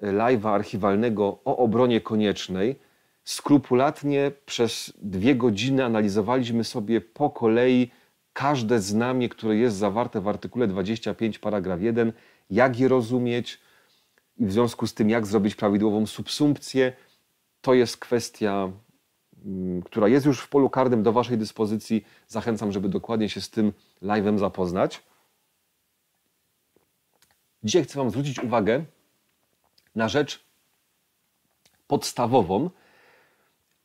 e, live'a archiwalnego o obronie koniecznej. Skrupulatnie przez dwie godziny analizowaliśmy sobie po kolei każde znamie, które jest zawarte w artykule 25 paragraf 1, jak je rozumieć i w związku z tym jak zrobić prawidłową subsumpcję. To jest kwestia Mm, która jest już w polu karnym do Waszej dyspozycji. Zachęcam, żeby dokładnie się z tym live'em zapoznać. Dzisiaj chcę Wam zwrócić uwagę na rzecz podstawową.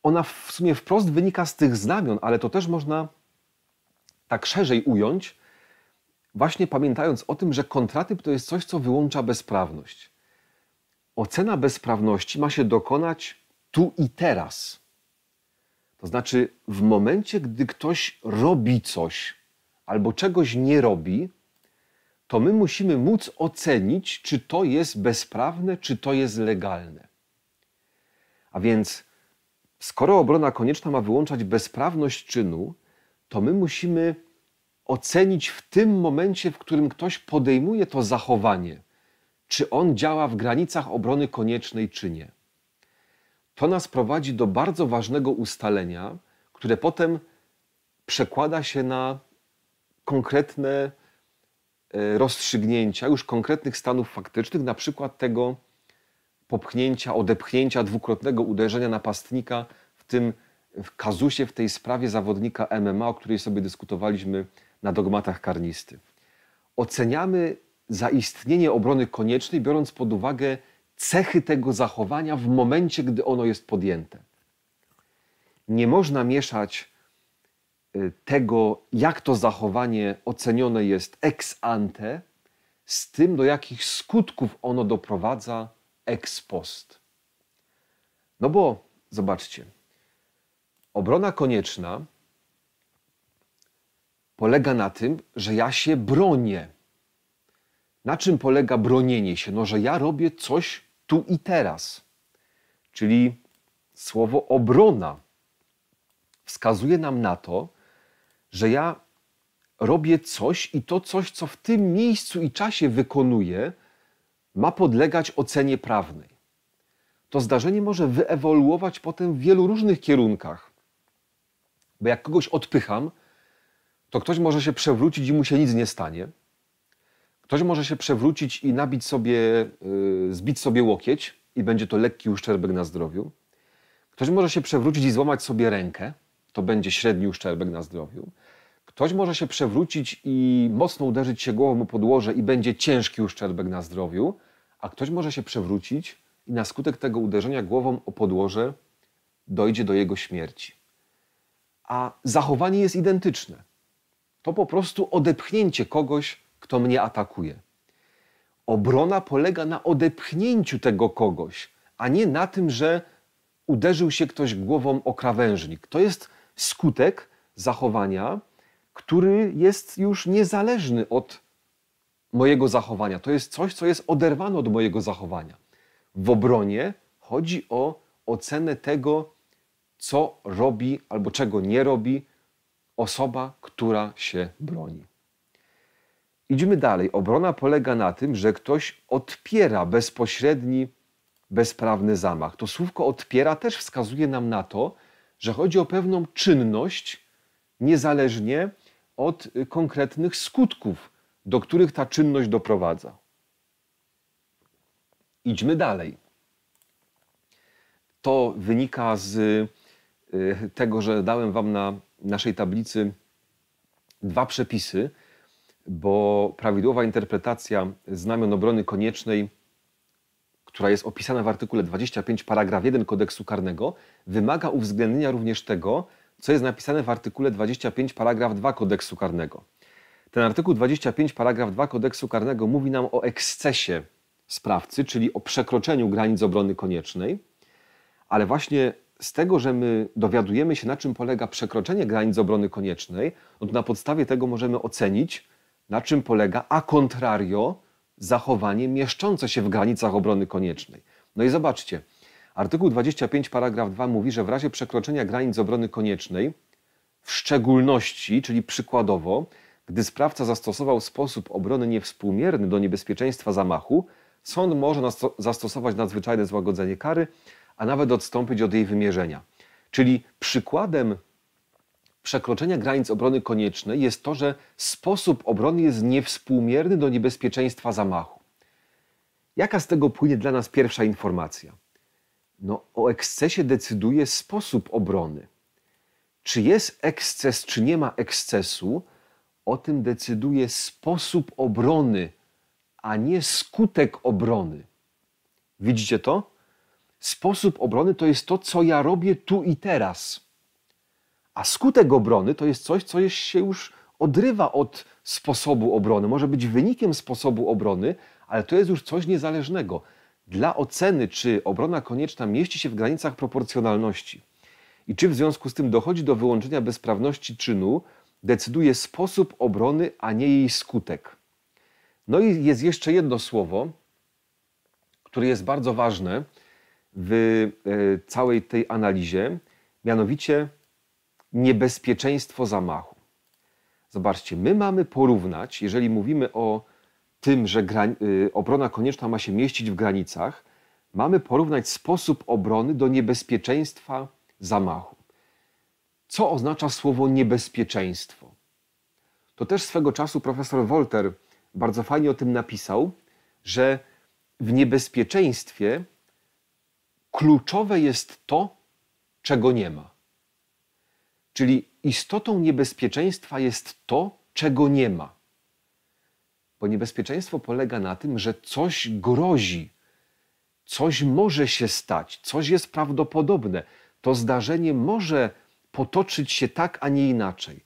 Ona w sumie wprost wynika z tych znamion, ale to też można tak szerzej ująć, właśnie pamiętając o tym, że kontratyp to jest coś, co wyłącza bezprawność. Ocena bezprawności ma się dokonać tu i teraz to znaczy, w momencie, gdy ktoś robi coś albo czegoś nie robi, to my musimy móc ocenić, czy to jest bezprawne, czy to jest legalne. A więc, skoro obrona konieczna ma wyłączać bezprawność czynu, to my musimy ocenić w tym momencie, w którym ktoś podejmuje to zachowanie, czy on działa w granicach obrony koniecznej, czy nie to nas prowadzi do bardzo ważnego ustalenia, które potem przekłada się na konkretne e, rozstrzygnięcia już konkretnych stanów faktycznych, na przykład tego popchnięcia, odepchnięcia, dwukrotnego uderzenia napastnika w tym w kazusie, w tej sprawie zawodnika MMA, o której sobie dyskutowaliśmy na dogmatach karnisty. Oceniamy zaistnienie obrony koniecznej, biorąc pod uwagę cechy tego zachowania w momencie, gdy ono jest podjęte. Nie można mieszać y, tego, jak to zachowanie ocenione jest ex ante, z tym, do jakich skutków ono doprowadza ex post. No bo zobaczcie, obrona konieczna polega na tym, że ja się bronię. Na czym polega bronienie się? No, że ja robię coś, tu i teraz. Czyli słowo obrona wskazuje nam na to, że ja robię coś i to coś, co w tym miejscu i czasie wykonuję, ma podlegać ocenie prawnej. To zdarzenie może wyewoluować potem w wielu różnych kierunkach, bo jak kogoś odpycham, to ktoś może się przewrócić i mu się nic nie stanie Ktoś może się przewrócić i nabić sobie, y, zbić sobie łokieć i będzie to lekki uszczerbek na zdrowiu. Ktoś może się przewrócić i złamać sobie rękę, to będzie średni uszczerbek na zdrowiu. Ktoś może się przewrócić i mocno uderzyć się głową o podłoże i będzie ciężki uszczerbek na zdrowiu, a ktoś może się przewrócić i na skutek tego uderzenia głową o podłoże dojdzie do jego śmierci. A zachowanie jest identyczne. To po prostu odepchnięcie kogoś kto mnie atakuje. Obrona polega na odepchnięciu tego kogoś, a nie na tym, że uderzył się ktoś głową o krawężnik. To jest skutek zachowania, który jest już niezależny od mojego zachowania. To jest coś, co jest oderwane od mojego zachowania. W obronie chodzi o ocenę tego, co robi albo czego nie robi osoba, która się broni. Idziemy dalej. Obrona polega na tym, że ktoś odpiera bezpośredni, bezprawny zamach. To słówko odpiera też wskazuje nam na to, że chodzi o pewną czynność, niezależnie od y, konkretnych skutków, do których ta czynność doprowadza. Idźmy dalej. To wynika z y, tego, że dałem Wam na naszej tablicy dwa przepisy, bo prawidłowa interpretacja znamion obrony koniecznej, która jest opisana w artykule 25 paragraf 1 kodeksu karnego, wymaga uwzględnienia również tego, co jest napisane w artykule 25 paragraf 2 kodeksu karnego. Ten artykuł 25 paragraf 2 kodeksu karnego mówi nam o ekscesie sprawcy, czyli o przekroczeniu granic obrony koniecznej, ale właśnie z tego, że my dowiadujemy się, na czym polega przekroczenie granic obrony koniecznej, no to na podstawie tego możemy ocenić, na czym polega a contrario zachowanie mieszczące się w granicach obrony koniecznej. No i zobaczcie, artykuł 25 paragraf 2 mówi, że w razie przekroczenia granic obrony koniecznej, w szczególności, czyli przykładowo, gdy sprawca zastosował sposób obrony niewspółmierny do niebezpieczeństwa zamachu, sąd może zastosować nadzwyczajne złagodzenie kary, a nawet odstąpić od jej wymierzenia. Czyli przykładem przekroczenia granic obrony koniecznej jest to, że sposób obrony jest niewspółmierny do niebezpieczeństwa zamachu. Jaka z tego płynie dla nas pierwsza informacja? No, o ekscesie decyduje sposób obrony. Czy jest eksces, czy nie ma ekscesu, o tym decyduje sposób obrony, a nie skutek obrony. Widzicie to? Sposób obrony to jest to, co ja robię tu i teraz a skutek obrony to jest coś, co się już odrywa od sposobu obrony, może być wynikiem sposobu obrony, ale to jest już coś niezależnego. Dla oceny, czy obrona konieczna mieści się w granicach proporcjonalności i czy w związku z tym dochodzi do wyłączenia bezprawności czynu, decyduje sposób obrony, a nie jej skutek. No i jest jeszcze jedno słowo, które jest bardzo ważne w e, całej tej analizie, mianowicie niebezpieczeństwo zamachu. Zobaczcie, my mamy porównać, jeżeli mówimy o tym, że y, obrona konieczna ma się mieścić w granicach, mamy porównać sposób obrony do niebezpieczeństwa zamachu. Co oznacza słowo niebezpieczeństwo? To też swego czasu profesor Wolter bardzo fajnie o tym napisał, że w niebezpieczeństwie kluczowe jest to, czego nie ma. Czyli istotą niebezpieczeństwa jest to, czego nie ma. Bo niebezpieczeństwo polega na tym, że coś grozi, coś może się stać, coś jest prawdopodobne. To zdarzenie może potoczyć się tak, a nie inaczej.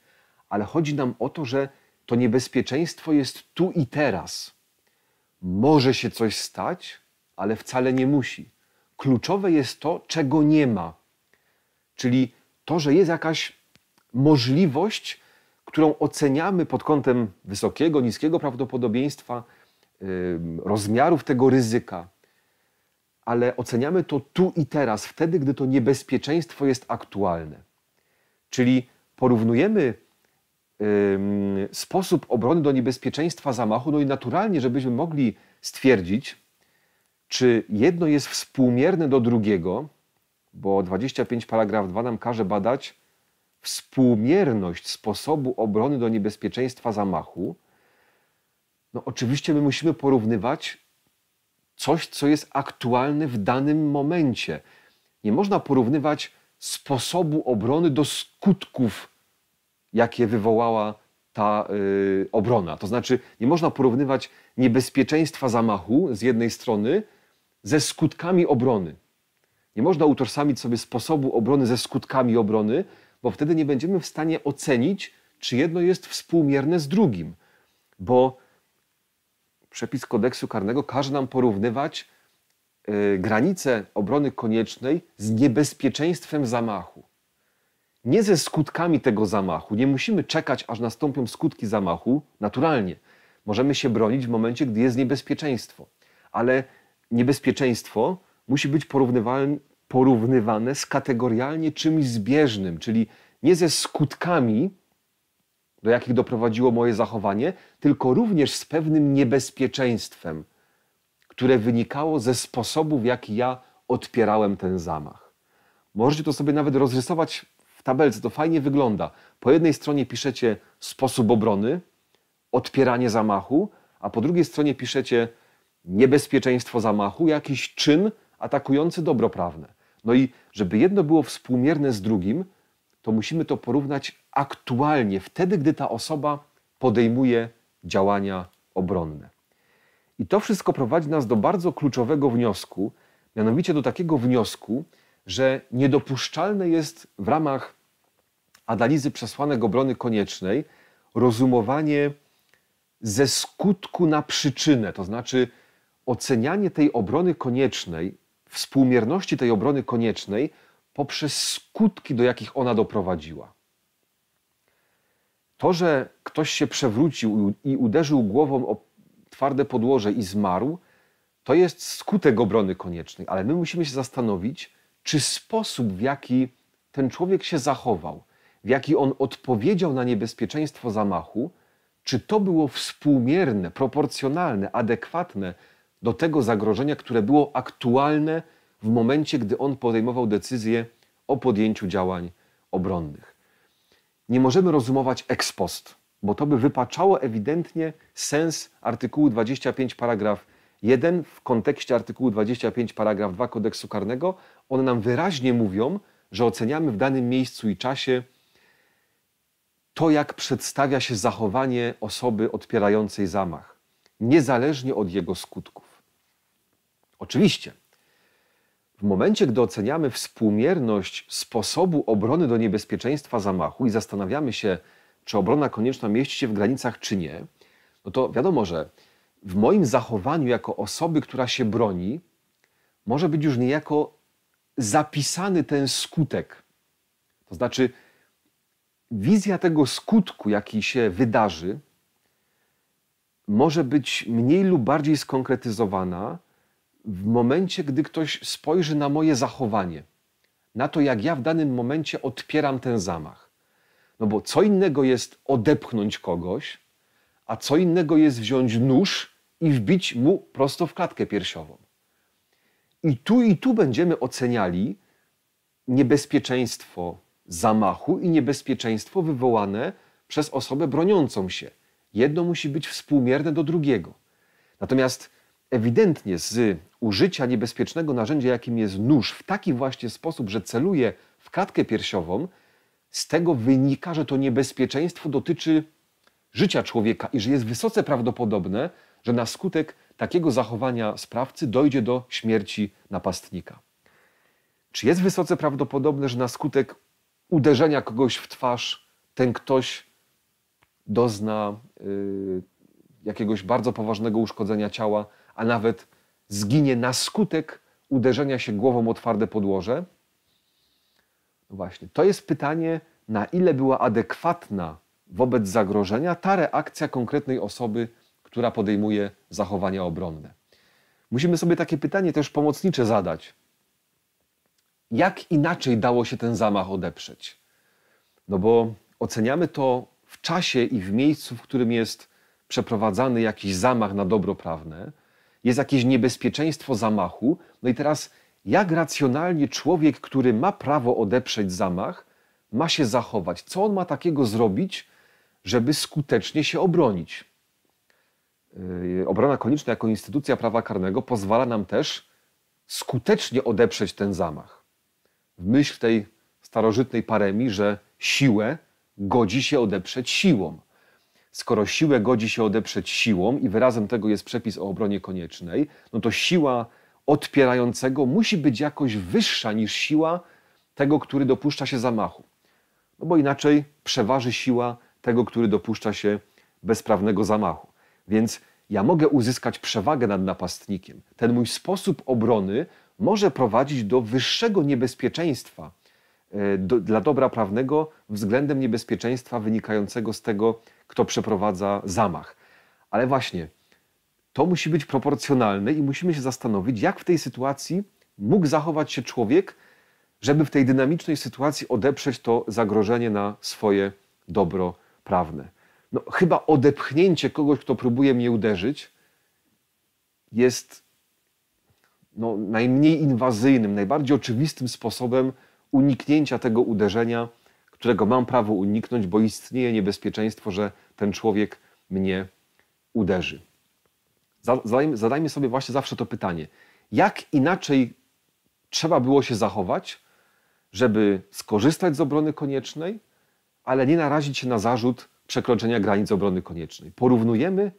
Ale chodzi nam o to, że to niebezpieczeństwo jest tu i teraz. Może się coś stać, ale wcale nie musi. Kluczowe jest to, czego nie ma. Czyli to, że jest jakaś możliwość, którą oceniamy pod kątem wysokiego, niskiego prawdopodobieństwa, rozmiarów tego ryzyka, ale oceniamy to tu i teraz, wtedy, gdy to niebezpieczeństwo jest aktualne. Czyli porównujemy sposób obrony do niebezpieczeństwa zamachu, no i naturalnie, żebyśmy mogli stwierdzić, czy jedno jest współmierne do drugiego, bo 25 paragraf 2 nam każe badać współmierność sposobu obrony do niebezpieczeństwa zamachu, no oczywiście my musimy porównywać coś, co jest aktualne w danym momencie. Nie można porównywać sposobu obrony do skutków, jakie wywołała ta yy, obrona. To znaczy, nie można porównywać niebezpieczeństwa zamachu z jednej strony ze skutkami obrony. Nie można utożsamić sobie sposobu obrony ze skutkami obrony, bo wtedy nie będziemy w stanie ocenić, czy jedno jest współmierne z drugim, bo przepis kodeksu karnego każe nam porównywać y, granice obrony koniecznej z niebezpieczeństwem zamachu. Nie ze skutkami tego zamachu. Nie musimy czekać, aż nastąpią skutki zamachu naturalnie. Możemy się bronić w momencie, gdy jest niebezpieczeństwo. Ale niebezpieczeństwo musi być porównywalne, porównywane z kategorialnie czymś zbieżnym, czyli nie ze skutkami, do jakich doprowadziło moje zachowanie, tylko również z pewnym niebezpieczeństwem, które wynikało ze sposobu, w jaki ja odpierałem ten zamach. Możecie to sobie nawet rozrysować w tabelce, to fajnie wygląda. Po jednej stronie piszecie sposób obrony, odpieranie zamachu, a po drugiej stronie piszecie niebezpieczeństwo zamachu, jakiś czyn atakujący dobro prawne. No i żeby jedno było współmierne z drugim, to musimy to porównać aktualnie, wtedy, gdy ta osoba podejmuje działania obronne. I to wszystko prowadzi nas do bardzo kluczowego wniosku, mianowicie do takiego wniosku, że niedopuszczalne jest w ramach analizy przesłanek obrony koniecznej rozumowanie ze skutku na przyczynę, to znaczy ocenianie tej obrony koniecznej współmierności tej obrony koniecznej poprzez skutki, do jakich ona doprowadziła. To, że ktoś się przewrócił i uderzył głową o twarde podłoże i zmarł, to jest skutek obrony koniecznej, ale my musimy się zastanowić, czy sposób, w jaki ten człowiek się zachował, w jaki on odpowiedział na niebezpieczeństwo zamachu, czy to było współmierne, proporcjonalne, adekwatne do tego zagrożenia, które było aktualne w momencie, gdy on podejmował decyzję o podjęciu działań obronnych. Nie możemy rozumować ex post, bo to by wypaczało ewidentnie sens artykułu 25 paragraf 1 w kontekście artykułu 25 paragraf 2 kodeksu karnego. One nam wyraźnie mówią, że oceniamy w danym miejscu i czasie to, jak przedstawia się zachowanie osoby odpierającej zamach, niezależnie od jego skutków. Oczywiście, w momencie, gdy oceniamy współmierność sposobu obrony do niebezpieczeństwa zamachu i zastanawiamy się, czy obrona konieczna mieści się w granicach, czy nie, no to wiadomo, że w moim zachowaniu jako osoby, która się broni, może być już niejako zapisany ten skutek. To znaczy, wizja tego skutku, jaki się wydarzy, może być mniej lub bardziej skonkretyzowana w momencie, gdy ktoś spojrzy na moje zachowanie, na to, jak ja w danym momencie odpieram ten zamach. No bo co innego jest odepchnąć kogoś, a co innego jest wziąć nóż i wbić mu prosto w klatkę piersiową. I tu i tu będziemy oceniali niebezpieczeństwo zamachu i niebezpieczeństwo wywołane przez osobę broniącą się. Jedno musi być współmierne do drugiego. Natomiast ewidentnie z użycia niebezpiecznego narzędzia, jakim jest nóż, w taki właśnie sposób, że celuje w klatkę piersiową, z tego wynika, że to niebezpieczeństwo dotyczy życia człowieka i że jest wysoce prawdopodobne, że na skutek takiego zachowania sprawcy dojdzie do śmierci napastnika. Czy jest wysoce prawdopodobne, że na skutek uderzenia kogoś w twarz ten ktoś dozna y, jakiegoś bardzo poważnego uszkodzenia ciała? a nawet zginie na skutek uderzenia się głową o twarde podłoże? No właśnie, to jest pytanie, na ile była adekwatna wobec zagrożenia ta reakcja konkretnej osoby, która podejmuje zachowania obronne. Musimy sobie takie pytanie też pomocnicze zadać. Jak inaczej dało się ten zamach odeprzeć? No bo oceniamy to w czasie i w miejscu, w którym jest przeprowadzany jakiś zamach na dobro prawne, jest jakieś niebezpieczeństwo zamachu. No i teraz, jak racjonalnie człowiek, który ma prawo odeprzeć zamach, ma się zachować? Co on ma takiego zrobić, żeby skutecznie się obronić? Yy, obrona konieczna jako instytucja prawa karnego pozwala nam też skutecznie odeprzeć ten zamach. W myśl tej starożytnej paremii, że siłę godzi się odeprzeć siłą skoro siłę godzi się odeprzeć siłą i wyrazem tego jest przepis o obronie koniecznej, no to siła odpierającego musi być jakoś wyższa niż siła tego, który dopuszcza się zamachu. No bo inaczej przeważy siła tego, który dopuszcza się bezprawnego zamachu. Więc ja mogę uzyskać przewagę nad napastnikiem. Ten mój sposób obrony może prowadzić do wyższego niebezpieczeństwa E, do, dla dobra prawnego względem niebezpieczeństwa wynikającego z tego, kto przeprowadza zamach. Ale właśnie to musi być proporcjonalne i musimy się zastanowić, jak w tej sytuacji mógł zachować się człowiek, żeby w tej dynamicznej sytuacji odeprzeć to zagrożenie na swoje dobro prawne. No, chyba odepchnięcie kogoś, kto próbuje mnie uderzyć, jest no, najmniej inwazyjnym, najbardziej oczywistym sposobem uniknięcia tego uderzenia, którego mam prawo uniknąć, bo istnieje niebezpieczeństwo, że ten człowiek mnie uderzy. Zadajmy, zadajmy sobie właśnie zawsze to pytanie: jak inaczej trzeba było się zachować, żeby skorzystać z obrony koniecznej, ale nie narazić się na zarzut przekroczenia granic obrony koniecznej? Porównujemy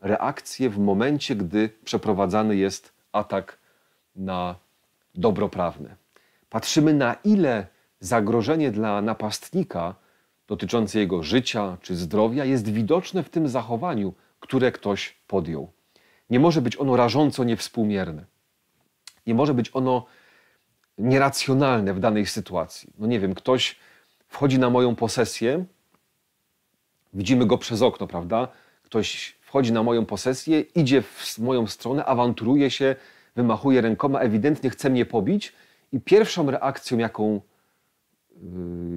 reakcję w momencie, gdy przeprowadzany jest atak na dobro prawne. Patrzymy na ile zagrożenie dla napastnika dotyczące jego życia czy zdrowia jest widoczne w tym zachowaniu, które ktoś podjął. Nie może być ono rażąco niewspółmierne. Nie może być ono nieracjonalne w danej sytuacji. No nie wiem, ktoś wchodzi na moją posesję, widzimy go przez okno, prawda? Ktoś wchodzi na moją posesję, idzie w moją stronę, awanturuje się, wymachuje rękoma, ewidentnie chce mnie pobić i pierwszą reakcją, jaką y,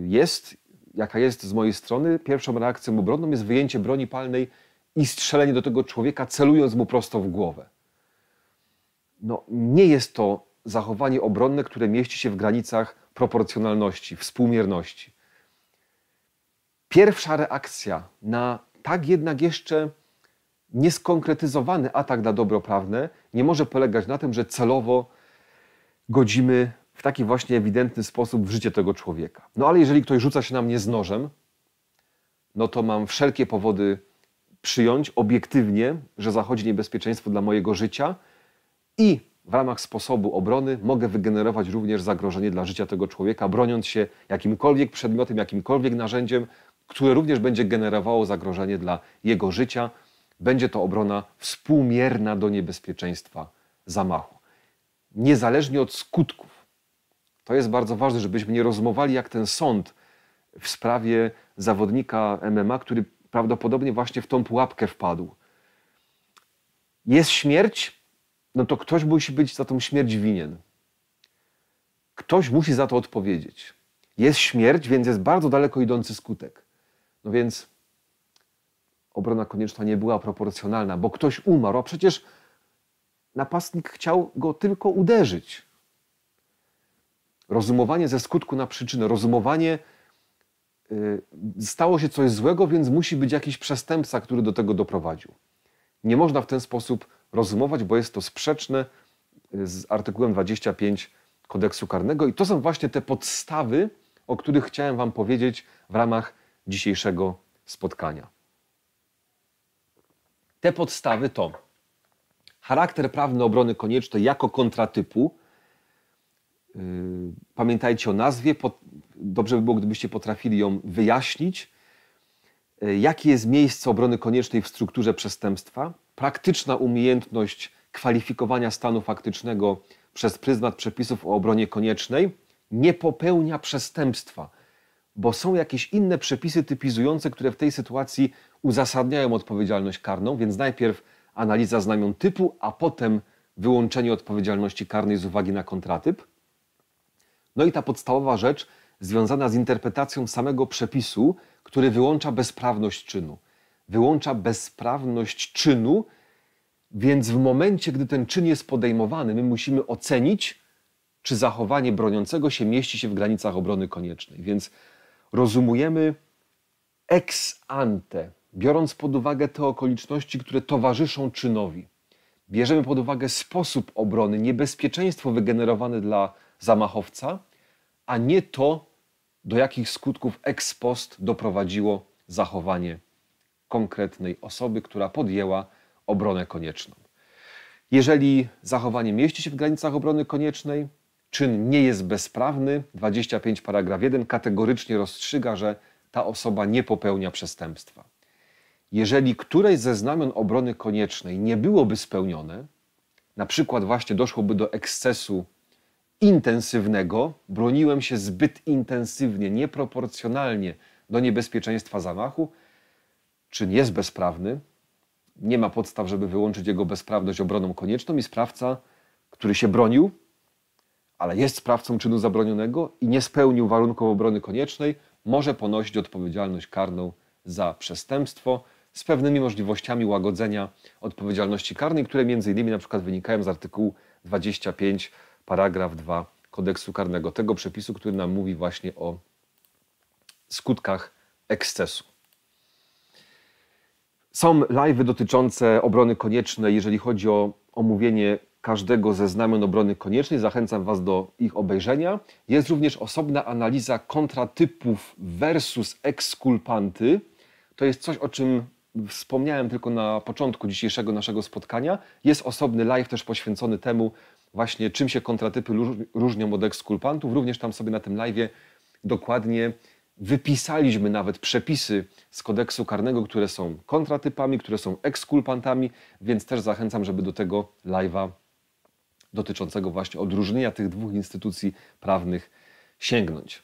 jest, jaka jest z mojej strony, pierwszą reakcją obronną jest wyjęcie broni palnej i strzelenie do tego człowieka, celując mu prosto w głowę. No, nie jest to zachowanie obronne, które mieści się w granicach proporcjonalności, współmierności. Pierwsza reakcja na tak jednak jeszcze nieskonkretyzowany atak na dobro prawne nie może polegać na tym, że celowo godzimy w taki właśnie ewidentny sposób w życie tego człowieka. No ale jeżeli ktoś rzuca się na mnie z nożem, no to mam wszelkie powody przyjąć obiektywnie, że zachodzi niebezpieczeństwo dla mojego życia i w ramach sposobu obrony mogę wygenerować również zagrożenie dla życia tego człowieka, broniąc się jakimkolwiek przedmiotem, jakimkolwiek narzędziem, które również będzie generowało zagrożenie dla jego życia. Będzie to obrona współmierna do niebezpieczeństwa zamachu. Niezależnie od skutków to jest bardzo ważne, żebyśmy nie rozmowali jak ten sąd w sprawie zawodnika MMA, który prawdopodobnie właśnie w tą pułapkę wpadł. Jest śmierć, no to ktoś musi być za tą śmierć winien. Ktoś musi za to odpowiedzieć. Jest śmierć, więc jest bardzo daleko idący skutek. No więc obrona konieczna nie była proporcjonalna, bo ktoś umarł, a przecież napastnik chciał go tylko uderzyć rozumowanie ze skutku na przyczynę, rozumowanie y, stało się coś złego, więc musi być jakiś przestępca, który do tego doprowadził. Nie można w ten sposób rozumować, bo jest to sprzeczne y, z artykułem 25 kodeksu karnego i to są właśnie te podstawy, o których chciałem Wam powiedzieć w ramach dzisiejszego spotkania. Te podstawy to charakter prawny obrony koniecznej jako kontratypu, y, Pamiętajcie o nazwie. Dobrze by było, gdybyście potrafili ją wyjaśnić. E, jakie jest miejsce obrony koniecznej w strukturze przestępstwa? Praktyczna umiejętność kwalifikowania stanu faktycznego przez pryzmat przepisów o obronie koniecznej nie popełnia przestępstwa, bo są jakieś inne przepisy typizujące, które w tej sytuacji uzasadniają odpowiedzialność karną, więc najpierw analiza znamion typu, a potem wyłączenie odpowiedzialności karnej z uwagi na kontratyp. No i ta podstawowa rzecz związana z interpretacją samego przepisu, który wyłącza bezprawność czynu. Wyłącza bezprawność czynu, więc w momencie, gdy ten czyn jest podejmowany, my musimy ocenić, czy zachowanie broniącego się mieści się w granicach obrony koniecznej. Więc rozumujemy ex ante, biorąc pod uwagę te okoliczności, które towarzyszą czynowi. Bierzemy pod uwagę sposób obrony, niebezpieczeństwo wygenerowane dla zamachowca, a nie to, do jakich skutków ex post doprowadziło zachowanie konkretnej osoby, która podjęła obronę konieczną. Jeżeli zachowanie mieści się w granicach obrony koniecznej, czyn nie jest bezprawny, 25 paragraf 1 kategorycznie rozstrzyga, że ta osoba nie popełnia przestępstwa. Jeżeli któreś ze znamion obrony koniecznej nie byłoby spełnione, na przykład właśnie doszłoby do ekscesu intensywnego, broniłem się zbyt intensywnie, nieproporcjonalnie do niebezpieczeństwa zamachu. Czyn jest bezprawny, nie ma podstaw, żeby wyłączyć jego bezprawność obroną konieczną i sprawca, który się bronił, ale jest sprawcą czynu zabronionego i nie spełnił warunków obrony koniecznej, może ponosić odpowiedzialność karną za przestępstwo z pewnymi możliwościami łagodzenia odpowiedzialności karnej, które między innymi na przykład wynikają z artykułu 25 paragraf 2 kodeksu karnego, tego przepisu, który nam mówi właśnie o skutkach ekscesu. Są live dotyczące obrony koniecznej, jeżeli chodzi o omówienie każdego ze znamion obrony koniecznej. Zachęcam Was do ich obejrzenia. Jest również osobna analiza kontratypów versus ekskulpanty. To jest coś, o czym wspomniałem tylko na początku dzisiejszego naszego spotkania. Jest osobny live też poświęcony temu, właśnie czym się kontratypy różnią od ekskulpantów. Również tam sobie na tym live dokładnie wypisaliśmy nawet przepisy z kodeksu karnego, które są kontratypami, które są ekskulpantami, więc też zachęcam, żeby do tego live'a dotyczącego właśnie odróżnienia tych dwóch instytucji prawnych sięgnąć.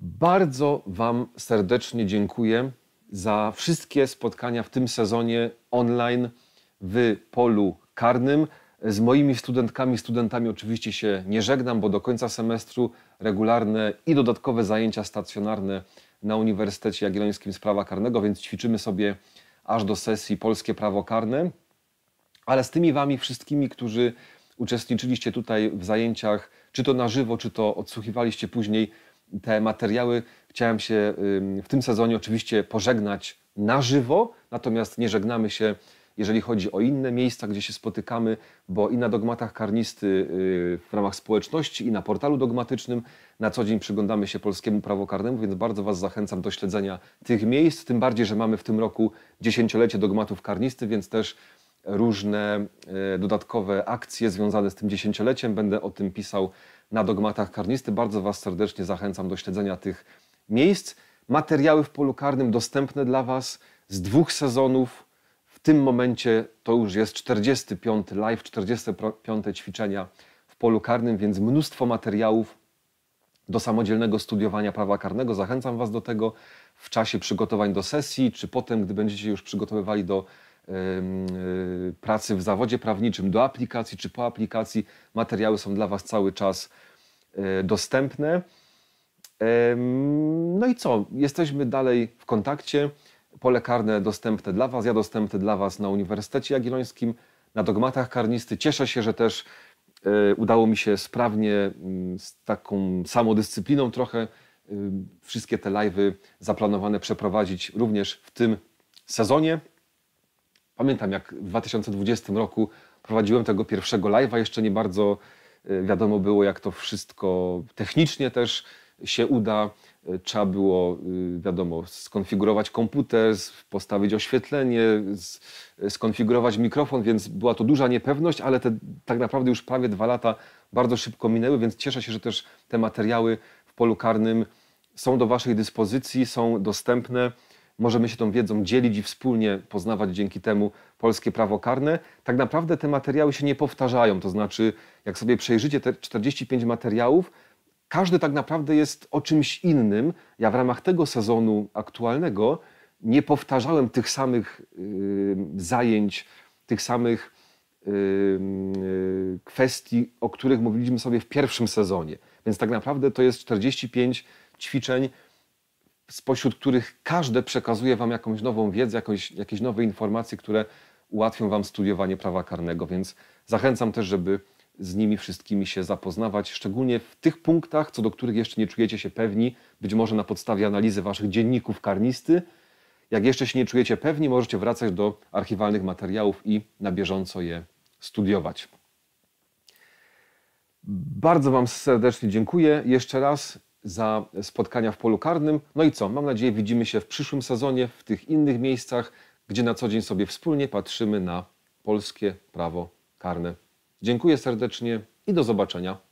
Bardzo Wam serdecznie dziękuję za wszystkie spotkania w tym sezonie online w polu karnym. Z moimi studentkami, studentami oczywiście się nie żegnam, bo do końca semestru regularne i dodatkowe zajęcia stacjonarne na Uniwersytecie Jagiellońskim z prawa karnego, więc ćwiczymy sobie aż do sesji polskie prawo karne. Ale z tymi wami wszystkimi, którzy uczestniczyliście tutaj w zajęciach, czy to na żywo, czy to odsłuchiwaliście później te materiały, chciałem się w tym sezonie oczywiście pożegnać na żywo, natomiast nie żegnamy się jeżeli chodzi o inne miejsca, gdzie się spotykamy, bo i na dogmatach karnisty y, w ramach społeczności, i na portalu dogmatycznym na co dzień przyglądamy się polskiemu prawo karnemu, więc bardzo Was zachęcam do śledzenia tych miejsc, tym bardziej, że mamy w tym roku dziesięciolecie dogmatów karnisty, więc też różne y, dodatkowe akcje związane z tym dziesięcioleciem. Będę o tym pisał na dogmatach karnisty. Bardzo Was serdecznie zachęcam do śledzenia tych miejsc. Materiały w polu karnym dostępne dla Was z dwóch sezonów tym momencie to już jest 45 live, 45 ćwiczenia w polu karnym, więc mnóstwo materiałów do samodzielnego studiowania prawa karnego. Zachęcam Was do tego w czasie przygotowań do sesji, czy potem, gdy będziecie już przygotowywali do y, pracy w zawodzie prawniczym, do aplikacji, czy po aplikacji. Materiały są dla Was cały czas e, dostępne. No i co? Jesteśmy dalej w kontakcie pole karne dostępne dla Was, ja dostępny dla Was na Uniwersytecie Jagiellońskim, na dogmatach karnisty. Cieszę się, że też e, udało mi się sprawnie, mm, z taką samodyscypliną trochę, y, wszystkie te live'y zaplanowane przeprowadzić również w tym sezonie. Pamiętam, jak w 2020 roku prowadziłem tego pierwszego live'a, jeszcze nie bardzo e, wiadomo było, jak to wszystko technicznie też się uda. E, trzeba było, y, wiadomo, skonfigurować komputer, postawić oświetlenie, e, skonfigurować mikrofon, więc była to duża niepewność, ale te tak naprawdę już prawie dwa lata bardzo szybko minęły, więc cieszę się, że też te materiały w polu karnym są do Waszej dyspozycji, są dostępne. Możemy się tą wiedzą dzielić i wspólnie poznawać dzięki temu polskie prawo karne. Tak naprawdę te materiały się nie powtarzają, to znaczy, jak sobie przejrzycie te 45 materiałów, każdy tak naprawdę jest o czymś innym. Ja w ramach tego sezonu aktualnego nie powtarzałem tych samych y, zajęć, tych samych y, y, kwestii, o których mówiliśmy sobie w pierwszym sezonie. Więc tak naprawdę to jest 45 ćwiczeń, spośród których każde przekazuje Wam jakąś nową wiedzę, jakąś, jakieś nowe informacje, które ułatwią Wam studiowanie prawa karnego. Więc zachęcam też, żeby z nimi wszystkimi się zapoznawać, szczególnie w tych punktach, co do których jeszcze nie czujecie się pewni, być może na podstawie analizy waszych dzienników karnisty. Jak jeszcze się nie czujecie pewni, możecie wracać do archiwalnych materiałów i na bieżąco je studiować. Bardzo Wam serdecznie dziękuję jeszcze raz za spotkania w polu karnym. No i co? Mam nadzieję, widzimy się w przyszłym sezonie, w tych innych miejscach, gdzie na co dzień sobie wspólnie patrzymy na polskie prawo karne. Dziękuję serdecznie i do zobaczenia.